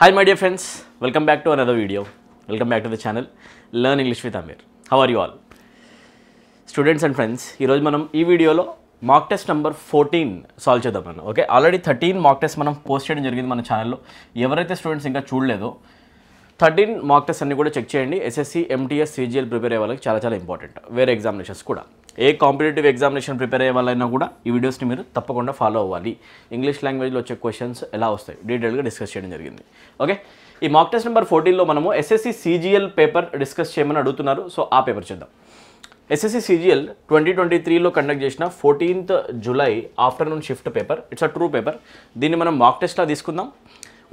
Hi my dear friends welcome back to another video welcome back to the channel learn English with Aamir how are you all students and friends ఈరోజు మనం ఈ వీడియోలో mock test number fourteen solve చేద్దాం మనం okay already thirteen mock test మనం post చేయడం జరిగింది మన ఛానల్లో ఎవరైతే స్టూడెంట్స్ ఇంకా చూడలేదో థర్టీన్ మాక్ టెస్ట్ అన్ని కూడా చెక్ చేయండి ఎస్ఎస్సి ఎంటీఎస్ సీజీఎల్ ప్రిపేర్ అయ్యే వాళ్ళకి చాలా చాలా ఇంపార్టెంట్ వేరే ఎగ్జామినేషన్స్ కూడా ఏ కాంపిటేటివ్ ఎగ్జామినేషన్ ప్రిపేర్ అయ్యే వాళ్ళైనా కూడా ఈ వీడియోస్ని మీరు తప్పకుండా ఫాలో అవ్వాలి ఇంగ్లీష్ లాంగ్వేజ్లో వచ్చే క్వశ్చన్స్ ఎలా వస్తాయి డీటెయిల్గా డిస్కస్ చేయడం జరిగింది ఓకే ఈ మాక్ టెస్ట్ నెంబర్ ఫోర్టీన్లో మనము ఎస్ఎస్సి సీజీఎల్ పేపర్ డిస్కస్ చేయమని అడుగుతున్నారు సో ఆ పేపర్ చేద్దాం ఎస్ఎస్సి సీజీఎల్ ట్వంటీ ట్వంటీ త్రీలో కండక్ట్ చేసిన fourteenth July afternoon shift paper it's a true paper దీన్ని మనం మాక్ టెస్ట్లా తీసుకుందాం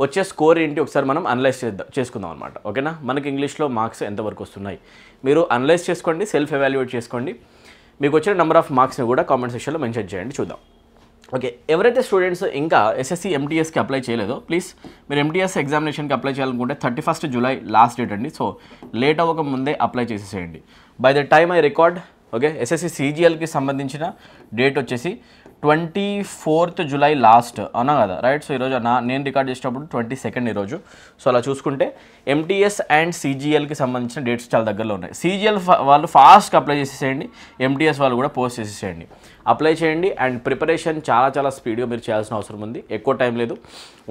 వచ్చే స్కోర్ ఏంటి ఒకసారి మనం అనలైజ్ చేద్దాం చేసుకుందాం అనమాట ఓకేనా మనకి ఇంగ్లీష్లో మార్క్స్ ఎంతవరకు వస్తున్నాయి మీరు అనలైజ్ చేసుకోండి సెల్ఫ్ ఎవాల్యుయేట్ చేసుకోండి మీకు వచ్చిన నెంబర్ ఆఫ్ మార్క్స్ని కూడా కామెంట్ సెక్షన్లో మెన్షన్ చేయండి చూద్దాం ఓకే ఎవరైతే స్టూడెంట్స్ ఇంకా ఎస్ఎస్సి ఎంటీఎస్కి అప్లై చేయలేదో ప్లీజ్ మీరు ఎంటీఎస్ ఎగ్జామినేషన్కి అప్లై చేయాలనుకుంటే thirty first July last date అండి సో లేట్ అవ్వక ముందే అప్లై చేసేసేయండి by the time I record okay SSC సీజీఎల్కి సంబంధించిన డేట్ వచ్చేసి ట్వంటీ ఫోర్త్ జూలై లాస్ట్ అవునా కదా రైట్ సో ఈరోజు నా నేను రికార్డ్ చేసినప్పుడు ట్వంటీ సెకండ్ ఈరోజు సో అలా చూసుకుంటే ఎంటీఎస్ అండ్ సీజీఎల్కి సంబంధించిన డేట్స్ చాలా దగ్గరలో ఉన్నాయి సీజీఎల్ వాళ్ళు ఫాస్ట్గా అప్లై చేసేసేయండి ఎంటీఎస్ వాళ్ళు కూడా పోస్ట్ చేసేసేయండి అప్లై చేయండి అండ్ ప్రిపరేషన్ చాలా చాలా స్పీడ్గా మీరు చేయాల్సిన అవసరం ఉంది ఎక్కువ టైం లేదు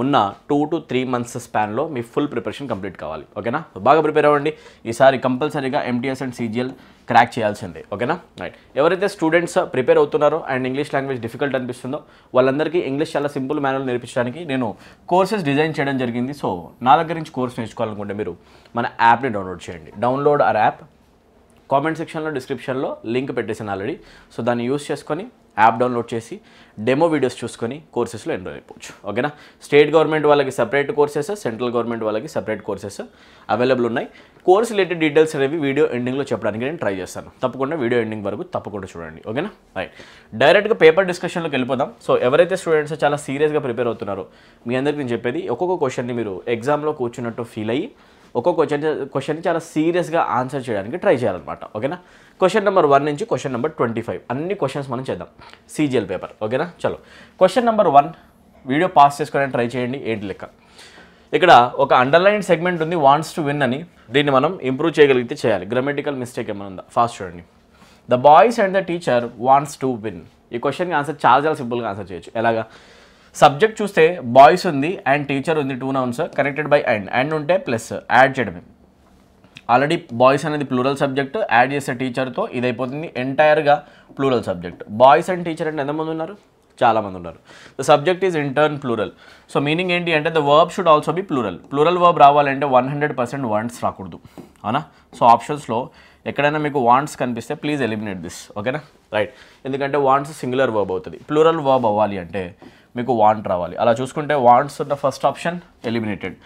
ఉన్న టూ టు త్రీ మంత్స్ స్పాన్లో మీ ఫుల్ ప్రిపరేషన్ కంప్లీట్ కావాలి ఓకేనా బాగా ప్రిపేర్ అవ్వండి ఈసారి కంపల్సరీగా ఎంటీఎస్ అండ్ సీజీఎల్ క్రాక్ చేయాల్సిందే ఓకేనా రైట్ ఎవరైతే స్టూడెంట్స్ ప్రిపేర్ uh, అవుతున్నారో అండ్ ఇంగ్లీష్ లాంగ్వేజ్ డిఫికల్ట్ అనిపిస్తుందో వాళ్ళందరికీ ఇంగ్లీష్ చాలా సింపుల్ మేనర్ నేర్పించడానికి నేను కోర్సెస్ డిజైన్ చేయడం జరిగింది సో నా దగ్గర నుంచి కోర్స్ నేర్చుకోవాలనుకుంటే మీరు మన యాప్ని డౌన్లోడ్ చేయండి డౌన్లోడ్ ఆర్ యాప్ కామెంట్ సెక్షన్లో డిస్క్రిప్షన్లో లింక్ పెట్టేసాను ఆల్రెడీ సో దాన్ని యూస్ చేసుకొని యాప్ డౌన్లోడ్ చేసి డెమో వీడియోస్ చూసుకొని కోర్సెస్లో ఎన్రోల్ అయిపోవచ్చు ఓకేనా స్టేట్ గవర్నమెంట్ వాళ్ళకి సపరేట్ కోర్సెస్ సెంట్రల్ గవర్నమెంట్ వాళ్ళకి సపరేట్ కోర్సెస్ అవైలబుల్ ఉన్నాయి కోర్స్ రిలేటెడ్ డీటెయిల్స్ అనేవి వీడియో ఎండింగ్లో చెప్పడానికి నేను ట్రై చేస్తాను తప్పకుండా వీడియో ఎండింగ్ వరకు తప్పకుండా చూడండి ఓకేనా రైట్ డైరెక్ట్గా పేపర్ డిస్కషన్లోకి వెళ్ళిపోదాం సో ఎవరైతే స్టూడెంట్స్ చాలా సీరియస్గా ప్రిపేర్ అవుతున్నారో మీ అందరికీ నేను చెప్పేది ఒక్కొక్క క్వశ్చన్ని మీరు ఎగ్జామ్లో కూర్చున్నట్టు ఫీల్ అయ్యి ఒక్కో క్వశ్చన్ క్వశ్చన్ చాలా సీరియస్గా ఆన్సర్ చేయడానికి ట్రై చేయాలన్నమాట ఓకేనా క్వశ్చన్ నెంబర్ వన్ నుంచి క్వశ్చన్ నెంబర్ ట్వంటీ ఫైవ్ అన్ని క్వశ్చన్స్ మనం చేద్దాం సీజిఎల్ పేపర్ ఓకేనా చలో question number one video pass చేసుకోవడానికి ట్రై చేయండి ఏంటి లెక్క ఇక్కడ ఒక అండర్లైన్ సెగ్మెంట్ ఉంది వాంట్స్ టు విన్ అని దీన్ని మనం ఇంప్రూవ్ చేయగలిగితే చేయాలి గ్రామెటికల్ మిస్టేక్ ఏమైనా ఉందా ఫాస్ట్ చూడండి the boys and the teacher wants to win ఈ క్వశ్చన్కి ఆన్సర్ చాలా చాలా సింపుల్గా ఆన్సర్ చేయొచ్చు ఎలాగా సబ్జెక్ట్ చూస్తే బాయ్స్ ఉంది అండ్ టీచర్ ఉంది two nouns connected by and and ఉంటే ప్లస్ యాడ్ చేయడమే ఆల్రెడీ బాయ్స్ అనేది ప్లూరల్ సబ్జెక్ట్ యాడ్ చేసే టీచర్తో ఇది అయిపోతుంది ఎంటైర్గా plural subject boys and teacher అంటే ఎంతమంది ఉన్నారు చాలామంది ఉన్నారు the subject is in turn plural so meaning ఏంటి అంటే the verb should also be plural plural verb రావాలంటే వన్ హండ్రెడ్ పర్సెంట్ వాంట్స్ రాకూడదు అవునా సో ఆప్షన్స్లో ఎక్కడైనా మీకు వాంట్స్ కనిపిస్తే ప్లీజ్ ఎలిమినేట్ దిస్ ఓకేనా రైట్ ఎందుకంటే వాంట్స్ సింగులర్ వర్బ్ అవుతుంది ప్లూరల్ వర్బ్ అవ్వాలి అంటే మీకు వాంట్ రావాలి అలా చూసుకుంటే వాంట్స్ ఉన్న ఫస్ట్ ఆప్షన్ ఎలిమినేటెడ్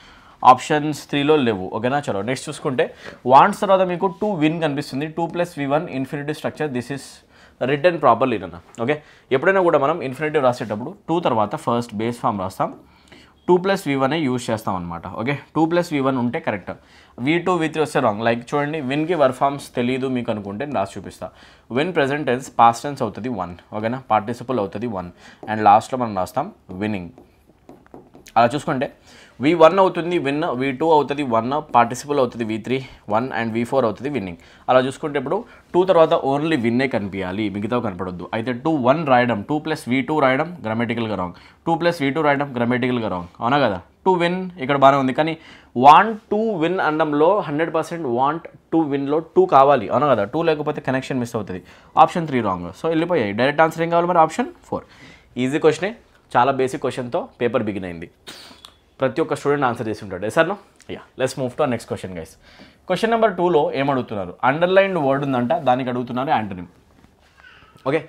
ఆప్షన్స్ త్రీలో లేవు ఓకేనా చలో నెక్స్ట్ చూసుకుంటే వాంట్స్ తర్వాత మీకు టూ విన్ కనిపిస్తుంది to plus V one infinity structure this is written properly నన్న ఓకే ఎప్పుడైనా కూడా మనం ఇన్ఫినిటివ్ రాసేటప్పుడు టూ తర్వాత ఫస్ట్ బేస్ ఫామ్ రాస్తాం to plus V one use చేస్తాం అనమాట okay to plus V one ఉంటే correct V two V three వస్తే రాంగ్ లైక్ చూడండి విన్కి వర్క్ తెలియదు మీకు అనుకుంటే నేను రాసి చూపిస్తా win present tense past tense అవుతుంది వన్ ఓకేనా పార్టిసిపల్ అవుతుంది వన్ అండ్ లాస్ట్లో మనం రాస్తాం విన్నింగ్ అలా చూసుకుంటే వి వన్ అవుతుంది విన్ వి టూ అవుతుంది వన్ పార్టిసిపల్ అవుతుంది V three won and V four అవుతుంది విన్నింగ్ అలా చూసుకుంటే ఇప్పుడు టూ తర్వాత ఓన్లీ విన్నే కనిపించాలి మిగతా కనపడద్దు అయితే టూ వన్ రాయడం టూ ప్లస్ వి టూ రాయడం గ్రామెటికల్గా wrong to plus V two రాయడం గ్రామెటికల్గా రాంగ్ అవునా కదా టూ విన్ ఇక్కడ బాగానే ఉంది కానీ వాంట్ టూ విన్ అనడంలో హండ్రెడ్ పర్సెంట్ వాంట్ టూ విన్లో టూ కావాలి అవునా కదా టూ లేకపోతే కనెక్షన్ మిస్ అవుతుంది ఆప్షన్ త్రీ రాంగ్ సో వెళ్ళిపోయాయి డైరెక్ట్ ఆన్సర్ ఏం కావాలి మరి ఆప్షన్ ఫోర్ ఈజీ క్వశ్చనే చాలా బేసిక్ క్వశ్చన్తో పేపర్ బిగిన్ అయింది ప్రతి ఒక్క స్టూడెంట్ ఆన్సర్ చేసి ఉంటాడు సార్ను yeah let's move to next question guys question number టూలో ఏమడుగుతున్నారు అండర్లైన్డ్ వర్డ్ ఉందంట దానికి అడుగుతున్నారు యాంటనిమ్ ఓకే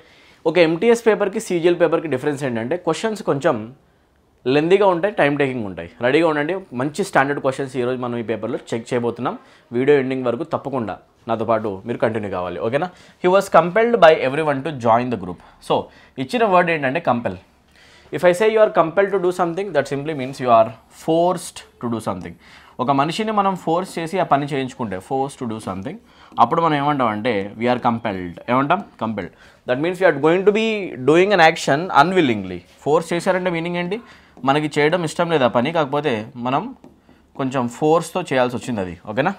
ఒక ఎంటీఎస్ పేపర్కి సీజిఎల్ పేపర్కి డిఫరెన్స్ ఏంటంటే క్వశ్చన్స్ కొంచెం లెందీగా ఉంటాయి టైం టేకింగ్ ఉంటాయి రెడీగా ఉండండి మంచి స్టాండర్డ్ క్వశ్చన్స్ ఈరోజు మనం ఈ పేపర్లో చెక్ చేయబోతున్నాం వీడియో ఎండింగ్ వరకు తప్పకుండా నాతో పాటు మీరు కంటిన్యూ కావాలి ఓకేనా he was compelled by everyone to join the group so ఇచ్చిన వర్డ్ ఏంటంటే compel if I say you are compel to do something that simply means you are forced to do something ఒక మనిషిని మనం force చేసి ఆ పని చేయించుకుంటే force to do something అప్పుడు మనం ఏమంటాం అంటే వీఆర్ కంపెల్డ్ ఏమంటాం compelled that means you are going to be doing an action unwillingly force చేశారంటే మీనింగ్ ఏంటి మనకి చేయడం ఇష్టం లేదా పని కాకపోతే మనం కొంచెం ఫోర్స్తో చేయాల్సి వచ్చింది అది ఓకేనా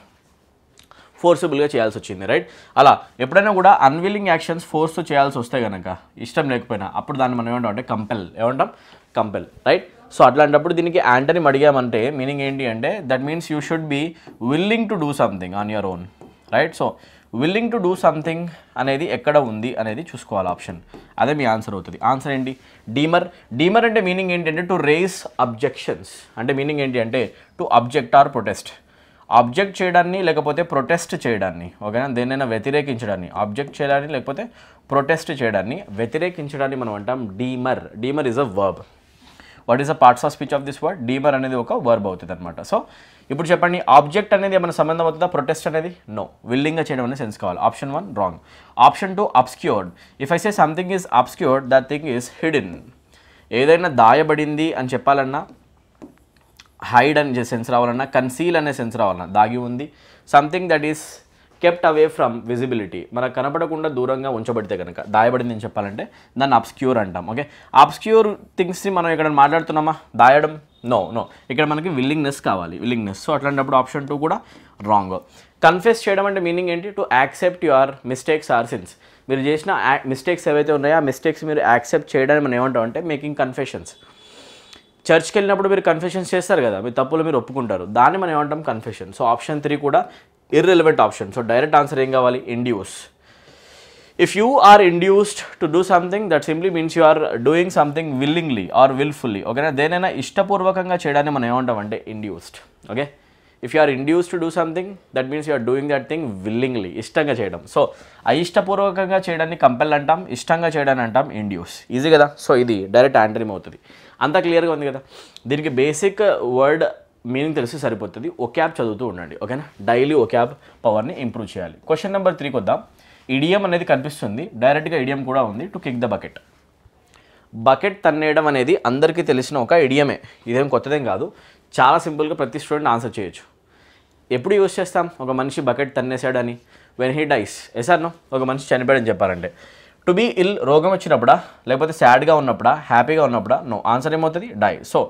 ఫోర్సిబుల్గా చేయాల్సి వచ్చింది రైట్ అలా ఎప్పుడైనా కూడా అన్విల్లింగ్ యాక్షన్స్ ఫోర్స్ చేయాల్సి వస్తే కనుక ఇష్టం లేకపోయినా అప్పుడు దాన్ని మనం ఏమంటాం అంటే కంపెల్ ఏమంటాం కంపెల్ రైట్ సో అట్లాంటప్పుడు దీనికి యాంటనీ అడిగామంటే మీనింగ్ ఏంటి అంటే that means you should be willing to do something on your own right so willing to do something అనేది ఎక్కడ ఉంది అనేది చూసుకోవాలి ఆప్షన్ అదే మీ ఆన్సర్ అవుతుంది ఆన్సర్ ఏంటి డీమర్ డీమర్ అంటే మీనింగ్ ఏంటంటే టు రేస్ అబ్జెక్షన్స్ అంటే మీనింగ్ ఏంటి అంటే to object or protest object చేయడాన్ని లేకపోతే ప్రొటెస్ట్ చేయడాన్ని ఓకేనా దేనైనా వ్యతిరేకించడాన్ని ఆబ్జెక్ట్ చేయడాన్ని లేకపోతే ప్రొటెస్ట్ చేయడాన్ని వ్యతిరేకించడాన్ని మనం అంటాం demur demur is a verb what is a parts of speech of this word demur అనేది ఒక వర్బ్ అవుతుంది అనమాట సో ఇప్పుడు చెప్పండి ఆబ్జెక్ట్ అనేది ఏమైనా సంబంధం అవుతుందా ప్రొటెస్ట్ అనేది నో విల్లింగ్గా చేయడం అనేది సెన్స్ కావాలి option one wrong option two obscured if I say something is obscured that thing is hidden ఏదైనా దాయబడింది అని చెప్పాలన్నా హైడ్ అనే సెన్స్ రావాలన్నా కన్సీల్ అనే సెన్స్ రావాలన్నా దాగి ఉంది something that is kept away from visibility మనకు కనపడకుండా దూరంగా ఉంచబడితే కనుక దాయబడింది అని చెప్పాలంటే దాన్ని అబ్స్క్యూర్ అంటాం ఓకే అబ్స్క్యూర్ థింగ్స్ని మనం ఇక్కడ మాట్లాడుతున్నామా దాయడం నో నో ఇక్కడ మనకి విల్లింగ్నెస్ కావాలి విల్లింగ్నెస్ సో అట్లాంటప్పుడు ఆప్షన్ టూ కూడా రాంగ్ కన్ఫెస్ చేయడం అంటే మీనింగ్ ఏంటి to accept your mistakes or sins మీరు చేసిన మిస్టేక్స్ ఏవైతే ఉన్నాయో ఆ మిస్టేక్స్ మీరు యాక్సెప్ట్ చేయడానికి మనం ఏమంటామంటే మేకింగ్ కన్ఫెషన్స్ చర్చ్కి వెళ్ళినప్పుడు మీరు కన్ఫెషన్స్ చేస్తారు కదా మీ తప్పులు మీరు ఒప్పుకుంటారు దాన్ని మనం ఏమంటాం కన్ఫెషన్ సో ఆప్షన్ త్రీ కూడా irrelevant option so direct answer ఏం కావాలి induce if you are induced to do something that simply means you are doing something willingly or wilfully ఓకేనా దేనైనా ఇష్టపూర్వకంగా చేయడాన్ని మనం ఏమంటాం అంటే induced okay if you are induce to do something that means you are doing that thing willingly ఇష్టంగా చేయడం so అయిష్టపూర్వకంగా చేయడాన్ని కంపెల్ అంటాం ఇష్టంగా చేయడాన్ని అంటాం ఇండ్యూస్ ఈజీ కదా సో ఇది డైరెక్ట్ యాంటరీమ్ అవుతుంది అంత క్లియర్గా ఉంది కదా దీనికి బేసిక్ వర్డ్ మీనింగ్ తెలిసి సరిపోతుంది ఒక యాప్ చదువుతూ ఉండండి ఓకేనా డైలీ ఒక యాప్ పవర్ని ఇంప్రూవ్ చేయాలి క్వశ్చన్ నెంబర్ త్రీకి వద్దాం ఇడియం అనేది కనిపిస్తుంది డైరెక్ట్గా ఇడియం కూడా ఉంది to kick the bucket bucket తన్నేయడం అనేది అందరికీ తెలిసిన ఒక ఇడియమే ఇదేం కొత్తదేం కాదు చాలా సింపుల్గా ప్రతి స్టూడెంట్ ఆన్సర్ చేయొచ్చు ఎప్పుడు యూజ్ చేస్తాం ఒక మనిషి బకెట్ తన్నేసాడని వెన్ హీ డైస్ నో ఒక మనిషి చనిపోయాడని చెప్పారంటే టు బీ ఇల్ రోగం వచ్చినప్పుడా లేకపోతే సాడ్గా ఉన్నప్పుడా హ్యాపీగా ఉన్నప్పుడా నో ఆన్సర్ ఏమవుతుంది die so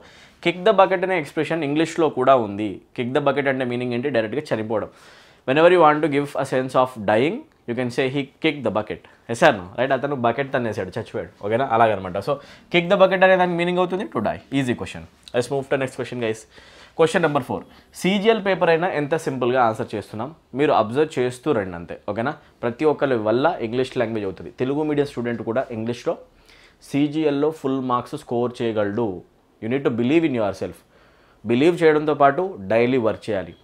kick the bucket అనే ఎక్స్ప్రెషన్ ఇంగ్లీష్లో కూడా ఉంది కిక్ ద బకెట్ అంటే మీనింగ్ ఏంటి డైరెక్ట్గా చనిపోవడం whenever you want to give a sense of dying you can say he kick the bucket ఎసాను రైట్ అతను బకెట్ తన్నేసాడు చచ్చిపోయాడు ఓకేనా అలాగనమాట సో కిక్ ద బకెట్ అనే దానికి మీనింగ్ అవుతుంది టు డై ఈజీ క్వశ్చన్ ఐస్ move to next question guys question number four CGL paper అయినా ఎంత సింపుల్గా ఆన్సర్ చేస్తున్నాం మీరు అబ్జర్వ్ చేస్తూ రండి అంతే ఓకేనా ప్రతి ఒక్కరి వల్ల ఇంగ్లీష్ లాంగ్వేజ్ అవుతుంది తెలుగు మీడియం స్టూడెంట్ కూడా ఇంగ్లీష్లో సీజీఎల్లో ఫుల్ మార్క్స్ స్కోర్ చేయగలడు you to believe in yourself believe చేయడంతో పాటు డైలీ వర్క్ చేయాలి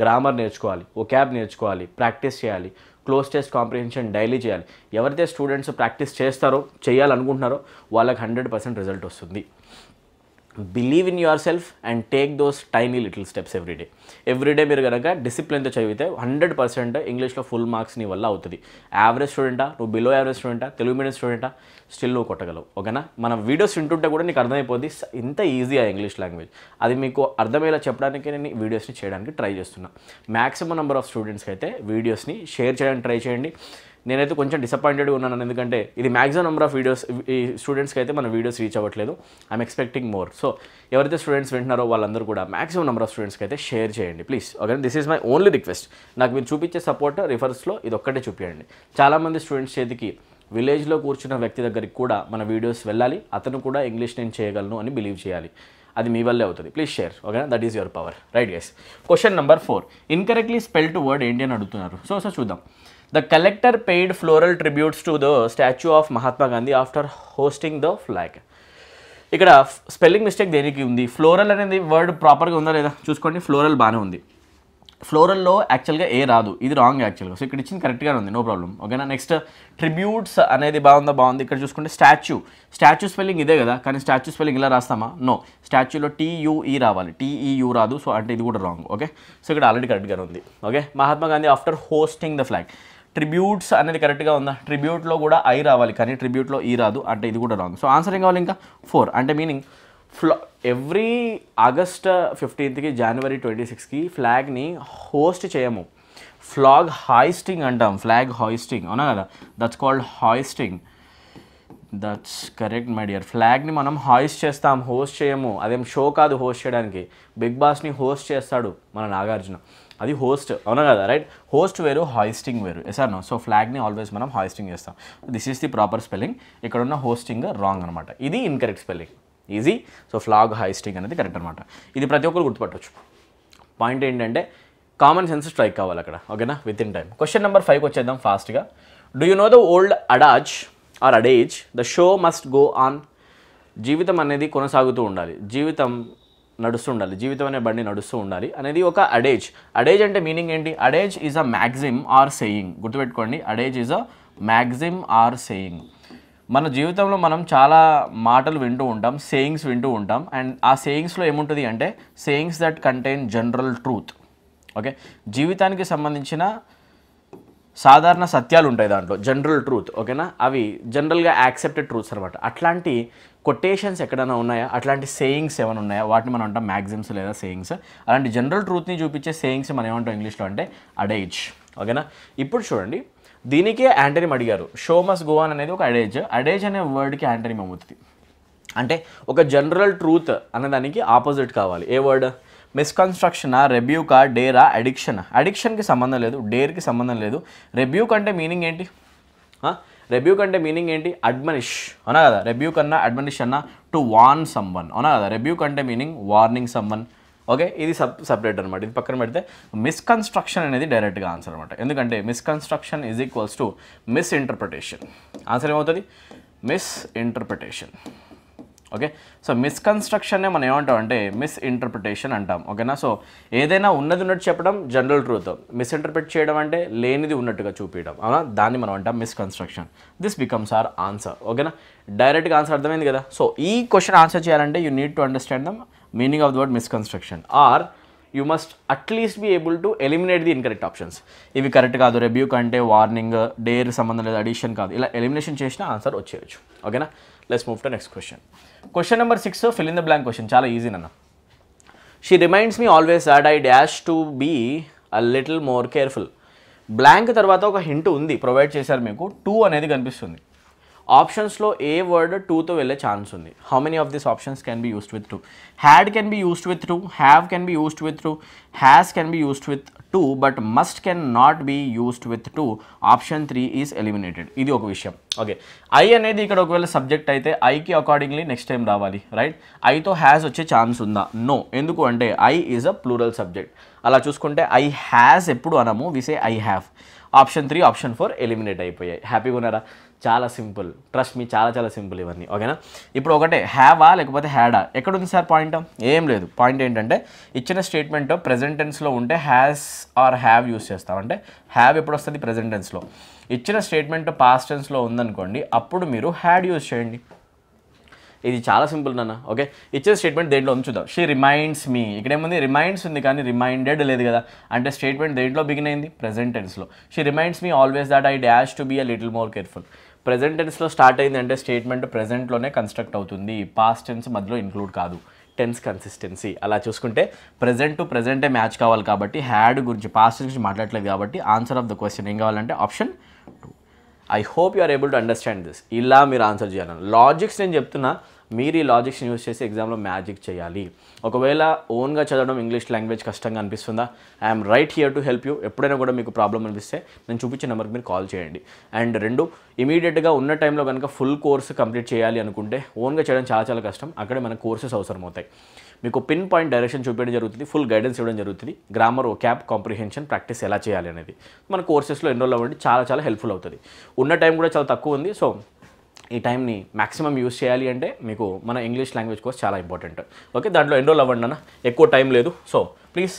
గ్రామర్ నేర్చుకోవాలి ఓ క్యాబ్ నేర్చుకోవాలి ప్రాక్టీస్ చేయాలి క్లోజ్ టెస్ట్ కాంప్రిహెన్షన్ డైలీ చేయాలి ఎవరైతే స్టూడెంట్స్ ప్రాక్టీస్ చేస్తారో చేయాలనుకుంటున్నారో వాళ్ళకి హండ్రెడ్ పర్సెంట్ రిజల్ట్ వస్తుంది believe in yourself and take those tiny little steps every day every day మీరు కనుక డిసిప్లిన్తో చదివితే హండ్రెడ్ పర్సెంట్ ఇంగ్లీష్లో ఫుల్ మార్క్స్ నీ వల్ల అవుతుంది యావరేజ్ స్టూడెంటా నువ్వు బిలో యావరేజ్ స్టూడెంటా తెలుగు మీడియం స్టూడెంటా స్టిల్ నువ్వు కొట్టగలవు ఓకేనా మన వీడియోస్ వింటుంటే కూడా నీకు అర్థమైపోద్ది ఇంత ఈజీ ఆ ఇంగ్లీష్ లాంగ్వేజ్ అది మీకు అర్థమయ్యేలా చెప్పడానికి నేను వీడియోస్ని చేయడానికి ట్రై చేస్తున్నా మ్యాక్సిమం నెంబర్ ఆఫ్ స్టూడెంట్స్కి అయితే వీడియోస్ని షేర్ చేయడానికి ట్రై చేయండి నేనైతే కొంచెం డిసప్పాయింటెడ్ ఉన్నాను ఎందుకంటే ఇది మ్యాక్సిమం నెంబర్ ఆఫ్ వీడియోస్ ఈ స్టూడెంట్స్కి అయితే మన వీడియోస్ రీచ్ అవ్వట్లేదు ఐఎమ్ ఎక్స్పెక్టింగ్ మోర్ సో ఎవరైతే స్టూడెంట్స్ వింటున్నారో వాళ్ళందరూ కూడా మ్యాక్సిమం నెంబర్ ఆఫ్ స్టూడెంట్స్కి అయితే షేర్ చేయండి please okay this is my only request నాకు మీరు చూపించే సపోర్ట్ రిఫర్స్లో ఇది ఒక్కటే చూపించండి చాలామంది స్టూడెంట్స్ చేతికి విలేజ్లో కూర్చున్న వ్యక్తి దగ్గరికి కూడా మన వీడియోస్ వెళ్ళాలి అతను కూడా ఇంగ్లీష్ నేను చేయగలను అని బిలీవ్ చేయాలి అది మీ వల్లే అవుతుంది please share okay that is your power right yes question number four incorrectly spelt word ఏంటి అని అడుగుతున్నారు సో సో చూద్దాం the collector paid floral tributes to the statue of Mahatma Gandhi after hosting the flag ఇక్కడ spelling mistake దేనికి ఉంది floral అనేది word ప్రాపర్గా ఉందా లేదా చూసుకోండి ఫ్లోరల్ బాగానే ఉంది ఫ్లోరల్లో యాక్చువల్గా ఏ రాదు ఇది రాంగ్ యాక్చువల్గా సో ఇక్కడ ఇచ్చింది కరెక్ట్గా ఉంది నో ప్రాబ్లం ఓకేనా నెక్స్ట్ ట్రిబ్యూట్స్ అనేది బాగుందా బాగుంది ఇక్కడ చూసుకుంటే స్టాచ్యూ స్టాచ్యూ స్పెల్లింగ్ ఇదే కదా కానీ స్టాచ్యూ స్పెల్లింగ్ ఇలా రాస్తామా నో స్టాచ్యూలో టీయూఈ రావాలి టీఈయూ e రాదు సో అంటే ఇది కూడా రాంగ్ ఓకే సో ఇక్కడ ఆల్రెడీ కరెక్ట్గా ఉంది okay Mahatma Gandhi after hosting the flag tributes అనేది కరెక్ట్గా ఉందా ట్రిబ్యూట్లో కూడా ఐ రావాలి కానీ ట్రిబ్యూట్లో ఈ రాదు అంటే ఇది కూడా రాంగ్ సో ఆన్సర్ ఏం కావాలి ఇంకా ఫోర్ అంటే మీనింగ్ ఫ్లా ఎవ్రీ ఆగస్ట్ ఫిఫ్టీన్త్కి జనవరి ట్వంటీ సిక్స్కి ఫ్లాగ్ని హోస్ట్ చేయము ఫ్లాగ్ హాయిస్టింగ్ అంటాం ఫ్లాగ్ హాయిస్టింగ్ అవునా కదా that's called hoisting that's correct my dear ఫ్లాగ్ని మనం హాయిస్ట్ చేస్తాం హోస్ట్ చేయము అదేం షో కాదు హోస్ట్ చేయడానికి బిగ్ బాస్ని హోస్ట్ చేస్తాడు మన నాగార్జున అది హోస్ట్ అవునా కదా రైట్ హోస్ట్ వేరు హాయిస్టింగ్ వేరు ఎసార్ నో సో ఫ్లాగ్ని ఆల్వేస్ మనం హాయిస్టింగ్ చేస్తాం this is the proper spelling ఇక్కడ ఉన్న హోస్టింగ్ రాంగ్ అనమాట ఇది incorrect spelling easy so flag hoisting అనేది కరెక్ట్ అనమాట ఇది ప్రతి ఒక్కరు గుర్తుపట్టవచ్చు పాయింట్ ఏంటంటే కామన్ సెన్స్ స్ట్రైక్ కావాలి అక్కడ ఓకేనా with in time question number ఫైవ్కి వచ్చేద్దాం ఫాస్ట్గా do you know the old adage or adage the show must go on జీవితం అనేది కొనసాగుతూ ఉండాలి జీవితం నడుస్తూ ఉండాలి జీవితం అనే బండి నడుస్తూ ఉండాలి అనేది ఒక అడేజ్ అడేజ్ అంటే మీనింగ్ ఏంటి adage is a maxim or saying గుర్తుపెట్టుకోండి adage is a maxim or saying మన జీవితంలో మనం చాలా మాటలు వింటూ ఉంటాం సేయింగ్స్ వింటూ ఉంటాం అండ్ ఆ సేయింగ్స్లో ఏముంటుంది అంటే sayings that contain general truth okay జీవితానికి సంబంధించిన సాధారణ సత్యాలు ఉంటాయి దాంట్లో జనరల్ ట్రూత్ ఓకేనా అవి జనరల్గా యాక్సెప్టెడ్ ట్రూత్స్ అనమాట అట్లాంటి కొటేషన్స్ ఎక్కడైనా ఉన్నాయా అట్లాంటి సేయింగ్స్ ఏమైనా ఉన్నాయా వాటిని మనం అంటాం మ్యాగ్జిమ్స్ లేదా సేయింగ్స్ అలాంటి జనరల్ ట్రూత్ని చూపించే సేయింగ్స్ మనం ఏమంటాం ఇంగ్లీష్లో అంటే అడేజ్ ఓకేనా ఇప్పుడు చూడండి దీనికే యాంటనిమ్ అడిగారు షో మస్ గోవాన్ అనేది ఒక అడేజ్ అడేజ్ అనే వర్డ్కి యాంటనిమ్ అవుతుంది అంటే ఒక జనరల్ ట్రూత్ అనేదానికి ఆపోజిట్ కావాలి ఏ వర్డ్ మిస్కన్స్ట్రక్షనా రెబ్యూకా డేరా అడిక్షన్ అడిక్షన్కి సంబంధం లేదు డేర్కి సంబంధం లేదు రెబ్యూక్ అంటే మీనింగ్ ఏంటి రెబ్యూక్ అంటే మీనింగ్ ఏంటి అడ్మనిష్ అవునా కదా రెబ్యూక్ అన్న అడ్మనిష్ అన్న టు వార్న్ సమ్వన్ అవునా కదా రెబ్యూక్ అంటే మీనింగ్ వార్నింగ్ వన్ ఓకే ఇది సబ్ సపరేట్ అనమాట ఇది పక్కన పెడితే మిస్కన్స్ట్రక్షన్ అనేది డైరెక్ట్గా ఆన్సర్ అనమాట ఎందుకంటే misconstruction is equals to misinterpretation answer ఏమవుతుంది మిస్ ఇంటర్ప్రిటేషన్ ఓకే సో మిస్కన్స్ట్రక్షన్నే మనం ఏమంటాం అంటే మిస్ ఇంటర్ప్రిటేషన్ అంటాం ఓకేనా సో ఏదైనా ఉన్నది ఉన్నట్టు చెప్పడం జనరల్ ట్రూత్ మిస్ఇంటర్ప్రిట్ చేయడం అంటే లేనిది ఉన్నట్టుగా చూపించడం అవునా దాన్ని మనం అంటాం misconstruction this becomes our answer ఓకేనా డైరెక్ట్గా ఆన్సర్ అర్థమైంది కదా సో ఈ క్వశ్చన్ ఆన్సర్ చేయాలంటే you need to understand the meaning of the word misconstruction or you must at least be able to eliminate the incorrect options ఇవి కరెక్ట్ కాదు రెబ్యూ కంటే వార్నింగ్ డేర్ సంబంధం లేదు అడిషన్ కాదు ఇలా ఎలిమినేషన్ చేసిన ఆన్సర్ వచ్చేయచ్చు ఓకేనా let's move to next question question number six fill in the blank question చాలా ఈజీ నన్న she reminds me always that I dash to be a little more careful blank తర్వాత ఒక hint ఉంది provide చేశారు మీకు two అనేది కనిపిస్తుంది ఆప్షన్స్లో ఏ వర్డ్ టూతో వెళ్ళే ఛాన్స్ ఉంది how many of this options can be used with to had can be used with to have can be used with to has can be used with to but must can not be used with to option three is eliminated ఇది ఒక విషయం okay I అనేది ఇక్కడ ఒకవేళ subject అయితే ఐకి accordingly next time రావాలి right ఐతో హ్యాస్ వచ్చే ఛాన్స్ ఉందా నో ఎందుకు అంటే I is a plural subject అలా చూసుకుంటే ఐ హ్యాస్ ఎప్పుడు అనము we say I have option three option four eliminate అయిపోయాయి హ్యాపీగా ఉన్నారా చాలా సింపుల్ ట్రస్ట్ మీ చాలా చాలా సింపుల్ ఇవన్నీ ఓకేనా ఇప్పుడు ఒకటే హ్యావా లేకపోతే హ్యాడా ఎక్కడుంది సార్ పాయింట్ ఏం లేదు పాయింట్ ఏంటంటే ఇచ్చిన స్టేట్మెంట్ ప్రెజెంటెన్స్లో ఉంటే హ్యాస్ ఆర్ హ్యావ్ యూస్ చేస్తాం అంటే హ్యావ్ ఎప్పుడు వస్తుంది ప్రెజెంటెన్స్లో ఇచ్చిన స్టేట్మెంట్ పాస్ట్ టెన్స్లో ఉందనుకోండి అప్పుడు మీరు హ్యాడ్ యూస్ చేయండి ఇది చాలా సింపుల్ నాన్న ఓకే ఇచ్చే స్టేట్మెంట్ దేంట్లో ఉంది చూద్దాం షీ రిమైండ్స్ మీ ఇక్కడ ఏముంది రిమైండ్స్ ఉంది కానీ రిమైండెడ్ లేదు కదా అంటే స్టేట్మెంట్ దేంట్లో బిగిన్ అయింది ప్రెజెంటెన్స్లో she reminds me always that I dash to be a little more careful present టెన్స్లో స్టార్ట్ అయింది అంటే స్టేట్మెంట్ ప్రజెంట్లోనే కన్స్ట్రక్ట్ అవుతుంది పాస్ట్ టెన్స్ మధ్యలో ఇంక్లూడ్ కాదు టెన్స్ కన్సిస్టెన్సీ అలా చూసుకుంటే ప్రజెంట్ టు ప్రజెంటే మ్యాచ్ కావాలి కాబట్టి హ్యాడ్ గురించి పాస్ట్ గురించి మాట్లాడలేదు కాబట్టి ఆన్సర్ ఆఫ్ ద క్వశ్చన్ ఏం కావాలంటే option two I hope you are able to understand this ఇలా మీరు ఆన్సర్ చేయాలి లాజిక్స్ నేను చెప్తున్నా మీరు ఈ లాజిక్స్ యూజ్ చేసి ఎగ్జామ్లో మ్యాజిక్ చేయాలి ఒకవేళ ఓన్గా చదవడం ఇంగ్లీష్ లాంగ్వేజ్ కష్టంగా అనిపిస్తుందా I'm right here to help you ఎప్పుడైనా కూడా మీకు ప్రాబ్లం అనిపిస్తే నేను చూపించే నెంబర్కి మీరు కాల్ చేయండి అండ్ రెండు ఇమీడియట్గా ఉన్న టైంలో కనుక ఫుల్ కోర్స్ కంప్లీట్ చేయాలి అనుకుంటే ఓన్గా చేయడం చాలా చాలా కష్టం అక్కడే మనకు కోర్సెస్ అవసరం అవుతాయి మీకు పిన్ పాయింట్ డైరెక్షన్ చూపించడం జరుగుతుంది ఫుల్ గైడెన్స్ ఇవ్వడం జరుగుతుంది grammar vocab comprehension practice ఎలా చేయాలి అనేది మన కోర్సెస్లో ఎన్రోల్ అవ్వండి చాలా చాలా హెల్ప్ఫుల్ అవుతుంది ఉన్న టైం కూడా చాలా తక్కువ ఉంది సో ఈ టైంని మ్యాక్సిమం యూస్ చేయాలి అంటే మీకు మన ఇంగ్లీష్ లాంగ్వేజ్ కోర్స్ చాలా ఇంపార్టెంట్ ఓకే దాంట్లో ఎన్రోల్ అవ్వండి అన్న ఎక్కువ టైం లేదు so please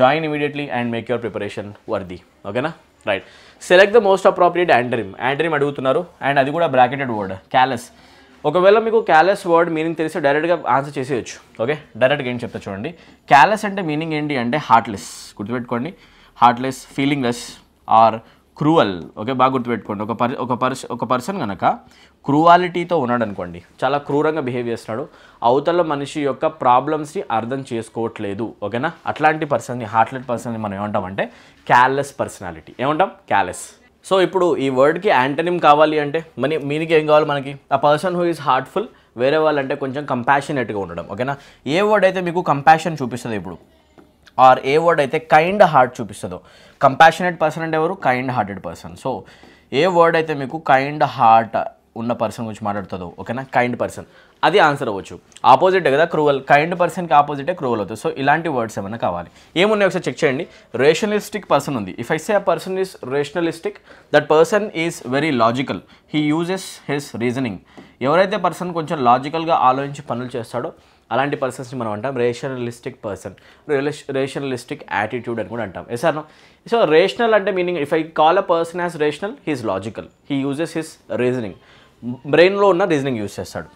join immediately and make your preparation worthy ఓకేనా right select the most appropriate antonym antonym అడుగుతున్నారు అండ్ అది కూడా బ్రాకెటెడ్ వర్డ్ క్యాలెస్ ఒకవేళ మీకు క్యాలెస్ వర్డ్ మీనింగ్ తెలిస్తే డైరెక్ట్గా ఆన్సర్ చేసేయచ్చు ఓకే డైరెక్ట్గా ఏం చెప్తా చూడండి క్యాలెస్ అంటే మీనింగ్ ఏంటి అంటే హార్ట్లెస్ గుర్తుపెట్టుకోండి heartless feelingless or cruel okay బాగా గుర్తుపెట్టుకోండి ఒక పర్ ఒక పర్స ఒక పర్సన్ కనుక క్రూవాలిటీతో ఉన్నాడు అనుకోండి చాలా క్రూరంగా బిహేవ్ చేస్తున్నాడు అవతల మనిషి యొక్క ప్రాబ్లమ్స్ని అర్థం చేసుకోవట్లేదు ఓకేనా అట్లాంటి పర్సన్ని హార్ట్లెట్ పర్సన్ని మనం ఏమంటామంటే క్యాలెస్ పర్సనాలిటీ ఏమంటాం క్యాలెస్ సో ఇప్పుడు ఈ వర్డ్కి యాంటనిమ్ కావాలి అంటే మన మీనికి ఏం కావాలి మనకి ఆ పర్సన్ హూ ఈజ్ హార్ట్ఫుల్ వేరే వాళ్ళంటే కొంచెం కంపాషనేట్గా ఉండడం ఓకేనా ఏ వర్డ్ అయితే మీకు కంపాషన్ చూపిస్తుంది ఇప్పుడు ఆర్ ఏ వర్డ్ అయితే కైండ్ హార్ట్ చూపిస్తుందో కంపాషనేట్ పర్సన్ అంటే ఎవరు కైండ్ హార్టెడ్ పర్సన్ సో ఏ వర్డ్ అయితే మీకు కైండ్ హార్ట్ ఉన్న పర్సన్ గురించి మాట్లాడుతుందో ఓకేనా కైండ్ పర్సన్ అది ఆన్సర్ అవ్వచ్చు ఆపోజిట్ కదా క్రూవల్ కైండ్ పర్సన్కి ఆపోజిటే క్రూవల్ అవుతుంది సో ఇలాంటి వర్డ్స్ ఏమైనా కావాలి ఏమున్నాయి ఒకసారి చెక్ చేయండి రేషనలిస్టిక్ పర్సన్ ఉంది if I say a person is rationalistic that person is very logical he uses his reasoning ఎవరైతే పర్సన్ కొంచెం లాజికల్గా ఆలోచించి పనులు చేస్తాడో అలాంటి పర్సన్స్ని మనం అంటాం రేషనలిస్టిక్ పర్సన్ రేషనలిస్టిక్ యాటిట్యూడ్ అని కూడా అంటాం ఎస్ సో రేషనల్ అంటే meaning if I call a person as rational he is logical he uses his reasoning బ్రెయిన్లో ఉన్న రీజనింగ్ యూజ్ చేస్తాడు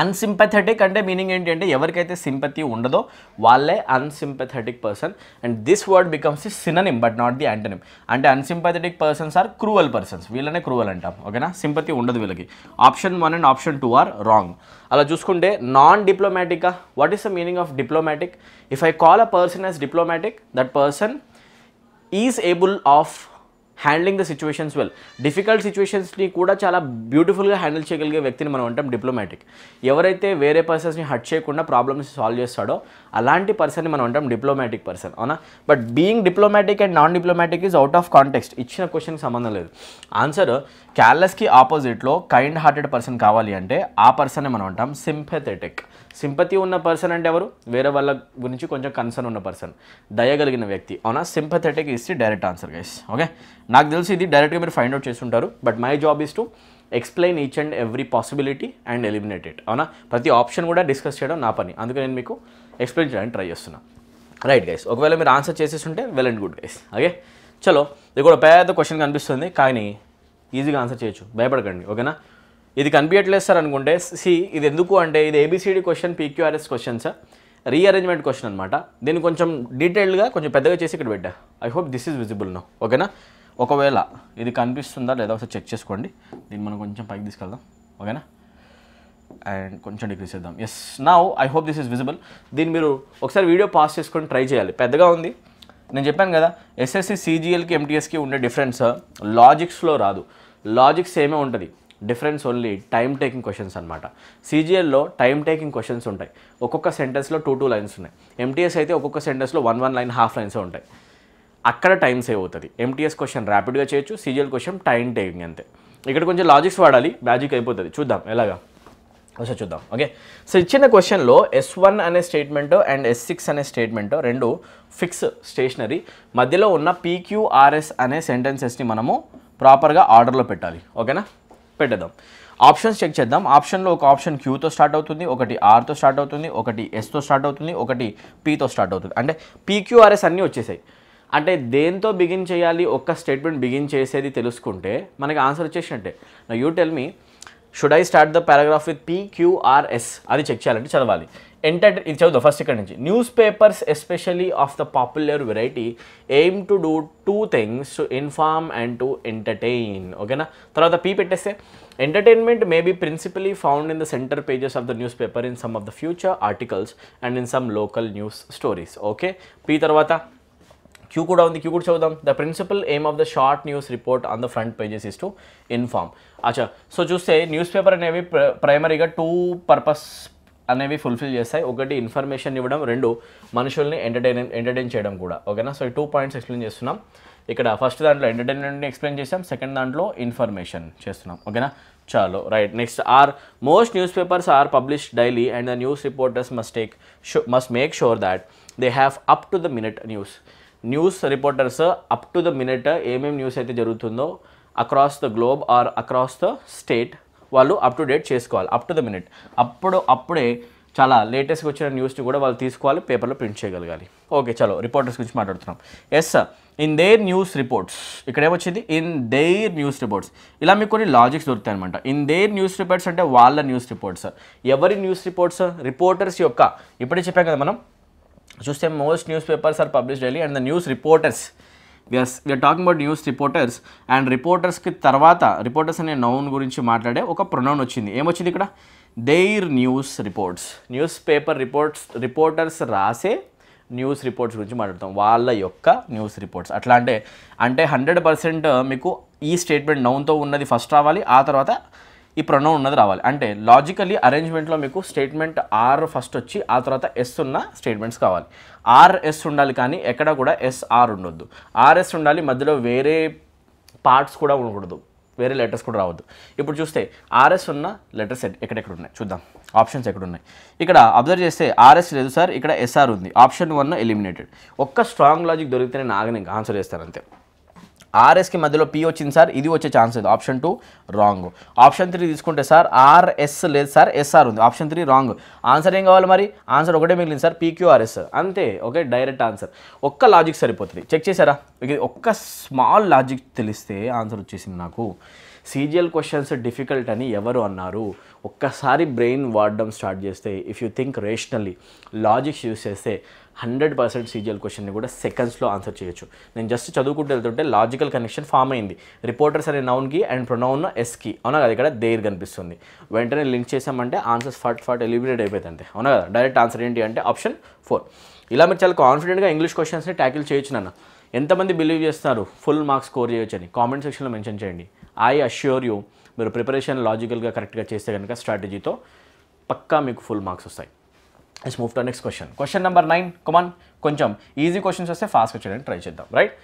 అన్సింపథెటిక్ అంటే మీనింగ్ ఏంటంటే ఎవరికైతే సింపతి ఉండదో వాళ్ళే unsympathetic person and this word becomes the synonym but not the antonym అంటే unsympathetic persons are cruel persons వీళ్ళనే క్రూవల్ అంటాం ఓకేనా సింపతి ఉండదు వీళ్ళకి option one and option two are wrong అలా చూసుకుంటే నాన్ డిప్లొమాటిక్గా what is the meaning of diplomatic if I call a person as diplomatic that person is able of handling the situations well difficult సిచ్యువేషన్స్ని కూడా చాలా బ్యూటిఫుల్గా handle చేయగలిగే వ్యక్తిని మనం అంటాం డిప్లొమాటిక్ ఎవరైతే వేరే పర్సన్స్ని హట్ చేయకుండా ప్రాబ్లమ్స్ సాల్వ్ చేస్తాడో అలాంటి పర్సన్ని మనం అంటాం డిప్లొమాటిక్ పర్సన్ అవునా but being diplomatic and non diplomatic is out of context ఇచ్చిన క్వశ్చన్కి సంబంధం లేదు ఆన్సర్ క్యార్లెస్కి ఆపోజిట్లో కైండ్ హార్టెడ్ పర్సన్ కావాలి అంటే ఆ పర్సన్ని మనం అంటాం సింపథెటిక్ సింపతి ఉన్న పర్సన్ అంటే ఎవరు వేరే వాళ్ళ గురించి కొంచెం కన్సర్న్ ఉన్న పర్సన్ దయగలిగిన వ్యక్తి అవునా sympathetic is direct answer guys okay నాకు తెలిసి ఇది డైరెక్ట్గా మీరు ఫైండ్ అవుట్ చేస్తుంటారు but my job is to explain each and every possibility and eliminate it అవునా ప్రతి ఆప్షన్ కూడా డిస్కస్ చేయడం నా పని అందుకే నేను మీకు ఎక్స్ప్లెయిన్ చేయడానికి ట్రై చేస్తున్నా రైట్ గైస్ ఒకవేళ మీరు ఆన్సర్ చేసేస్తుంటే well and good guys okay చలో ఇది కూడా పెద్ద క్వశ్చన్ కనిపిస్తుంది కానీ ఈజీగా ఆన్సర్ చేయొచ్చు భయపడకండి ఓకేనా ఇది కనిపించట్లేదు సార్ అనుకుంటే సి ఇది ఎందుకు అంటే ఇది ABCD question PQRS question sir rearrangement question అనమాట దీన్ని కొంచెం డీటెయిల్డ్గా కొంచెం పెద్దగా చేసి ఇక్కడ పెట్టా I hope this is visible no ఓకేనా ఒకవేళ ఇది కనిపిస్తుందా లేదా ఒకసారి చెక్ చేసుకోండి దీన్ని మనం కొంచెం పైకి తీసుకెళ్దాం ఓకేనా అండ్ కొంచెం డిక్రీస్ చేద్దాం ఎస్ నా I hope this is visible దీన్ని మీరు ఒకసారి వీడియో పాస్ చేసుకొని ట్రై చేయాలి పెద్దగా ఉంది నేను చెప్పాను కదా ఎస్ఎస్సి సీజీఎల్కి ఎంటీఎస్కి ఉండే డిఫరెన్స్ లాజిక్స్లో రాదు లాజిక్స్ ఏమే ఉంటుంది difference only time taking questions అనమాట సీజీఎల్లో టైం టేకింగ్ క్వశ్చన్స్ ఉంటాయి ఒక్కొక్క సెంటెన్స్లో టూ టూ లైన్స్ ఉన్నాయి ఎంటీఎస్ అయితే ఒక్కొక్క సెంటెన్స్లో వన్ వన్ లైన్ హాఫ్ లైన్సే ఉంటాయి అక్కడ టైం సేవ్ అవుతుంది ఎంటీఎస్ క్వశ్చన్ ర్యాపిడ్గా చేయొచ్చు సీజీఎల్ క్వశ్చన్ టైం టేకింగ్ అంతే ఇక్కడ కొంచెం లాజిక్స్ వాడాలి మ్యాజిక్ అయిపోతుంది చూద్దాం ఎలాగా ఒకసారి చూద్దాం ఓకే సో ఇచ్చిన క్వశ్చన్లో ఎస్ వన్ అనే స్టేట్మెంట్ అండ్ ఎస్ సిక్స్ అనే స్టేట్మెంట్ రెండు ఫిక్స్ స్టేషనరీ మధ్యలో ఉన్న పీక్యూఆర్ఎస్ అనే సెంటెన్సెస్ని మనము ప్రాపర్గా ఆర్డర్లో పెట్టాలి ఓకేనా పెట్టదాం ఆప్షన్స్ చెక్ చేద్దాం ఆప్షన్లో ఒక ఆప్షన్ క్యూతో స్టార్ట్ అవుతుంది ఒకటి ఆర్తో స్టార్ట్ అవుతుంది ఒకటి ఎస్తో స్టార్ట్ అవుతుంది ఒకటి పీతో స్టార్ట్ అవుతుంది అంటే పీక్యూఆర్ఎస్ అన్నీ వచ్చేసాయి అంటే దేంతో బిగిన్ చేయాలి ఒక్క స్టేట్మెంట్ బిగిన్ చేసేది తెలుసుకుంటే మనకి ఆన్సర్ వచ్చేసినట్టే నా you tell me should I start the paragraph with PQRS అది చెక్ చేయాలంటే చదవాలి ఎంటర్ ఇది చదువు ఫస్ట్ ఇక్కడ నుంచి news papers especially of the popular variety aim to do two things to inform and to entertain ఓకేనా తర్వాత పీ పెట్టేస్తే entertainment may be principally found in the centre pages of the news paper in some of the future articles and in some local news stories okay P తర్వాత Q కూడా ఉంది Q కూడా చదువుదాం the principal aim of the short news report on the front pages is to inform అచ్చా so చూస్తే news paper అనేవి ప్రైమరీగా two purpose అనేవి ఫుల్ఫిల్ చేస్తాయి ఒకటి ఇన్ఫర్మేషన్ ఇవ్వడం రెండు మనుషుల్ని ఎంటర్టైన్ ఎంటర్టైన్ చేయడం కూడా ఓకేనా సో ఈ టూ పాయింట్స్ ఎక్స్ప్లెయిన్ చేస్తున్నాం ఇక్కడ ఫస్ట్ దాంట్లో ఎంటర్టైన్మెంట్ని ఎక్స్ప్లెయిన్ చేసాం సెకండ్ దాంట్లో ఇన్ఫర్మేషన్ చేస్తున్నాం ఓకేనా చాలు right next R most news papers are publish daily and the news reporters must take must make sure that they have up to the minute news news reporters up to the minute ఏమేమి news అయితే జరుగుతుందో across the globe or across the state వాళ్ళు up to date చేసుకోవాలి up to the minute అప్పుడు అప్పుడే చాలా లేటెస్ట్గా వచ్చిన న్యూస్ని కూడా వాళ్ళు తీసుకోవాలి పేపర్లో ప్రింట్ చేయగలగాలి ఓకే చలో రిపోర్టర్స్ గురించి మాట్లాడుతున్నాం yes sir in their news reports ఇక్కడ ఏమొచ్చింది ఇన్ దేర్ న్యూస్ రిపోర్ట్స్ ఇలా మీకు కొన్ని లాజిక్స్ దొరుకుతాయి అనమాట ఇన్ దేర్ న్యూస్ రిపోర్ట్స్ అంటే వాళ్ళ న్యూస్ రిపోర్ట్స్ ఎవరి న్యూస్ రిపోర్ట్స్ రిపోర్టర్స్ యొక్క ఇప్పుడే చెప్పాం కదా మనం చూస్తే most news papers are publish daily and the news reporters we are we are talking about news reporters and రిపోర్టర్స్కి తర్వాత రిపోర్టర్స్ అనే నౌన్ గురించి మాట్లాడే ఒక ప్రొనౌన్ వచ్చింది ఏమొచ్చింది ఇక్కడ their news reports newspaper reports reporters రాసే న్యూస్ రిపోర్ట్స్ గురించి మాట్లాడతాం వాళ్ళ యొక్క న్యూస్ రిపోర్ట్స్ అట్లా అంటే అంటే హండ్రెడ్ పర్సెంట్ మీకు ఈ స్టేట్మెంట్ నౌన్తో ఉన్నది ఫస్ట్ రావాలి ఆ తర్వాత ఈ ప్రొనౌన్ ఉన్నది రావాలి అంటే లాజికలీ అరేంజ్మెంట్లో మీకు స్టేట్మెంట్ ఆర్ ఫస్ట్ వచ్చి ఆ తర్వాత ఎస్ ఉన్న స్టేట్మెంట్స్ కావాలి ఆర్ ఎస్ ఉండాలి కానీ ఎక్కడ కూడా ఎస్ ఆర్ ఉండొద్దు ఆర్ఎస్ ఉండాలి మధ్యలో వేరే పార్ట్స్ కూడా ఉండకూడదు వేరే లెటర్స్ కూడా రావద్దు ఇప్పుడు చూస్తే ఆర్ఎస్ ఉన్న లెటర్స్ ఎక్కడెక్కడ ఉన్నాయి చూద్దాం ఆప్షన్స్ ఎక్కడ ఉన్నాయి ఇక్కడ అబ్జర్వ్ చేస్తే ఆర్ఎస్ లేదు సార్ ఇక్కడ ఎస్ఆర్ ఉంది ఆప్షన్ వన్ ఎలిమినేటెడ్ ఒక్క స్ట్రాంగ్ లాజిక్ దొరికితే నేను ఆగనే ఆన్సర్ చేస్తాను అంతే ఆర్ఎస్కి మధ్యలో పి వచ్చింది సార్ ఇది వచ్చే ఛాన్స్ లేదు option two wrong option three తీసుకుంటే సార్ ఆర్ఎస్ లేదు సార్ ఎస్ఆర్ ఉంది ఆప్షన్ త్రీ రాంగ్ ఆన్సర్ ఏం కావాలి మరి ఆన్సర్ ఒకటే మిగిలింది సార్ పీక్యూఆర్ఎస్ అంతే ఓకే డైరెక్ట్ ఆన్సర్ ఒక్క లాజిక్ సరిపోతుంది చెక్ చేశారా ఇది ఒక్క స్మాల్ లాజిక్ తెలిస్తే ఆన్సర్ వచ్చేసింది నాకు సీజియల్ క్వశ్చన్స్ డిఫికల్ట్ అని ఎవరు అన్నారు ఒక్కసారి బ్రెయిన్ వాడడం స్టార్ట్ చేస్తే if you think rationally logics use చేస్తే హండ్రెడ్ పర్సెంట్ సీజీఎల్ క్వశ్చన్ని కూడా సెకండ్స్లో ఆన్సర్ చేయొచ్చు నేను జస్ట్ చదువుకుంటూ వెళ్తుంటే లాజికల్ కనెక్షన్ ఫామ్ అయింది రిపోర్టర్స్ అనే నౌన్కి అండ్ ప్రొనౌన్ ఎస్కి అవునా కదా ఇక్కడ దేర్ కనిపిస్తుంది వెంటనే లింక్ చేసామంటే ఆన్సర్స్ ఫట్ ఫట్ ఎలిమినేట్ అయిపోతుంది అవునా కదా డైరెక్ట్ ఆన్సర్ ఏంటి అంటే ఆప్షన్ ఫోర్ ఇలా మీరు చాలా కాన్ఫిడెంట్గా ఇంగ్లీష్ క్వశ్చన్స్ని ట్యాకిల్ చేయొచ్చు నాన్న ఎంతమంది బిలీవ్ చేస్తున్నారు ఫుల్ మార్క్స్ స్కోర్ చేయొచ్చు అని కామెంట్ సెక్షన్లో మెన్షన్ చేయండి ఐ అష్యూర్ యూ మీరు ప్రిపరేషన్ లాజికల్గా కరెక్ట్గా చేస్తే కనుక స్ట్రాటజీతో పక్కా మీకు ఫుల్ మార్క్స్ వస్తాయి let's move to next question question number nine come on కొంచెం ఈజీ క్వశ్చన్స్ వస్తే ఫాస్ట్గా చేయడానికి ట్రై చేద్దాం రైట్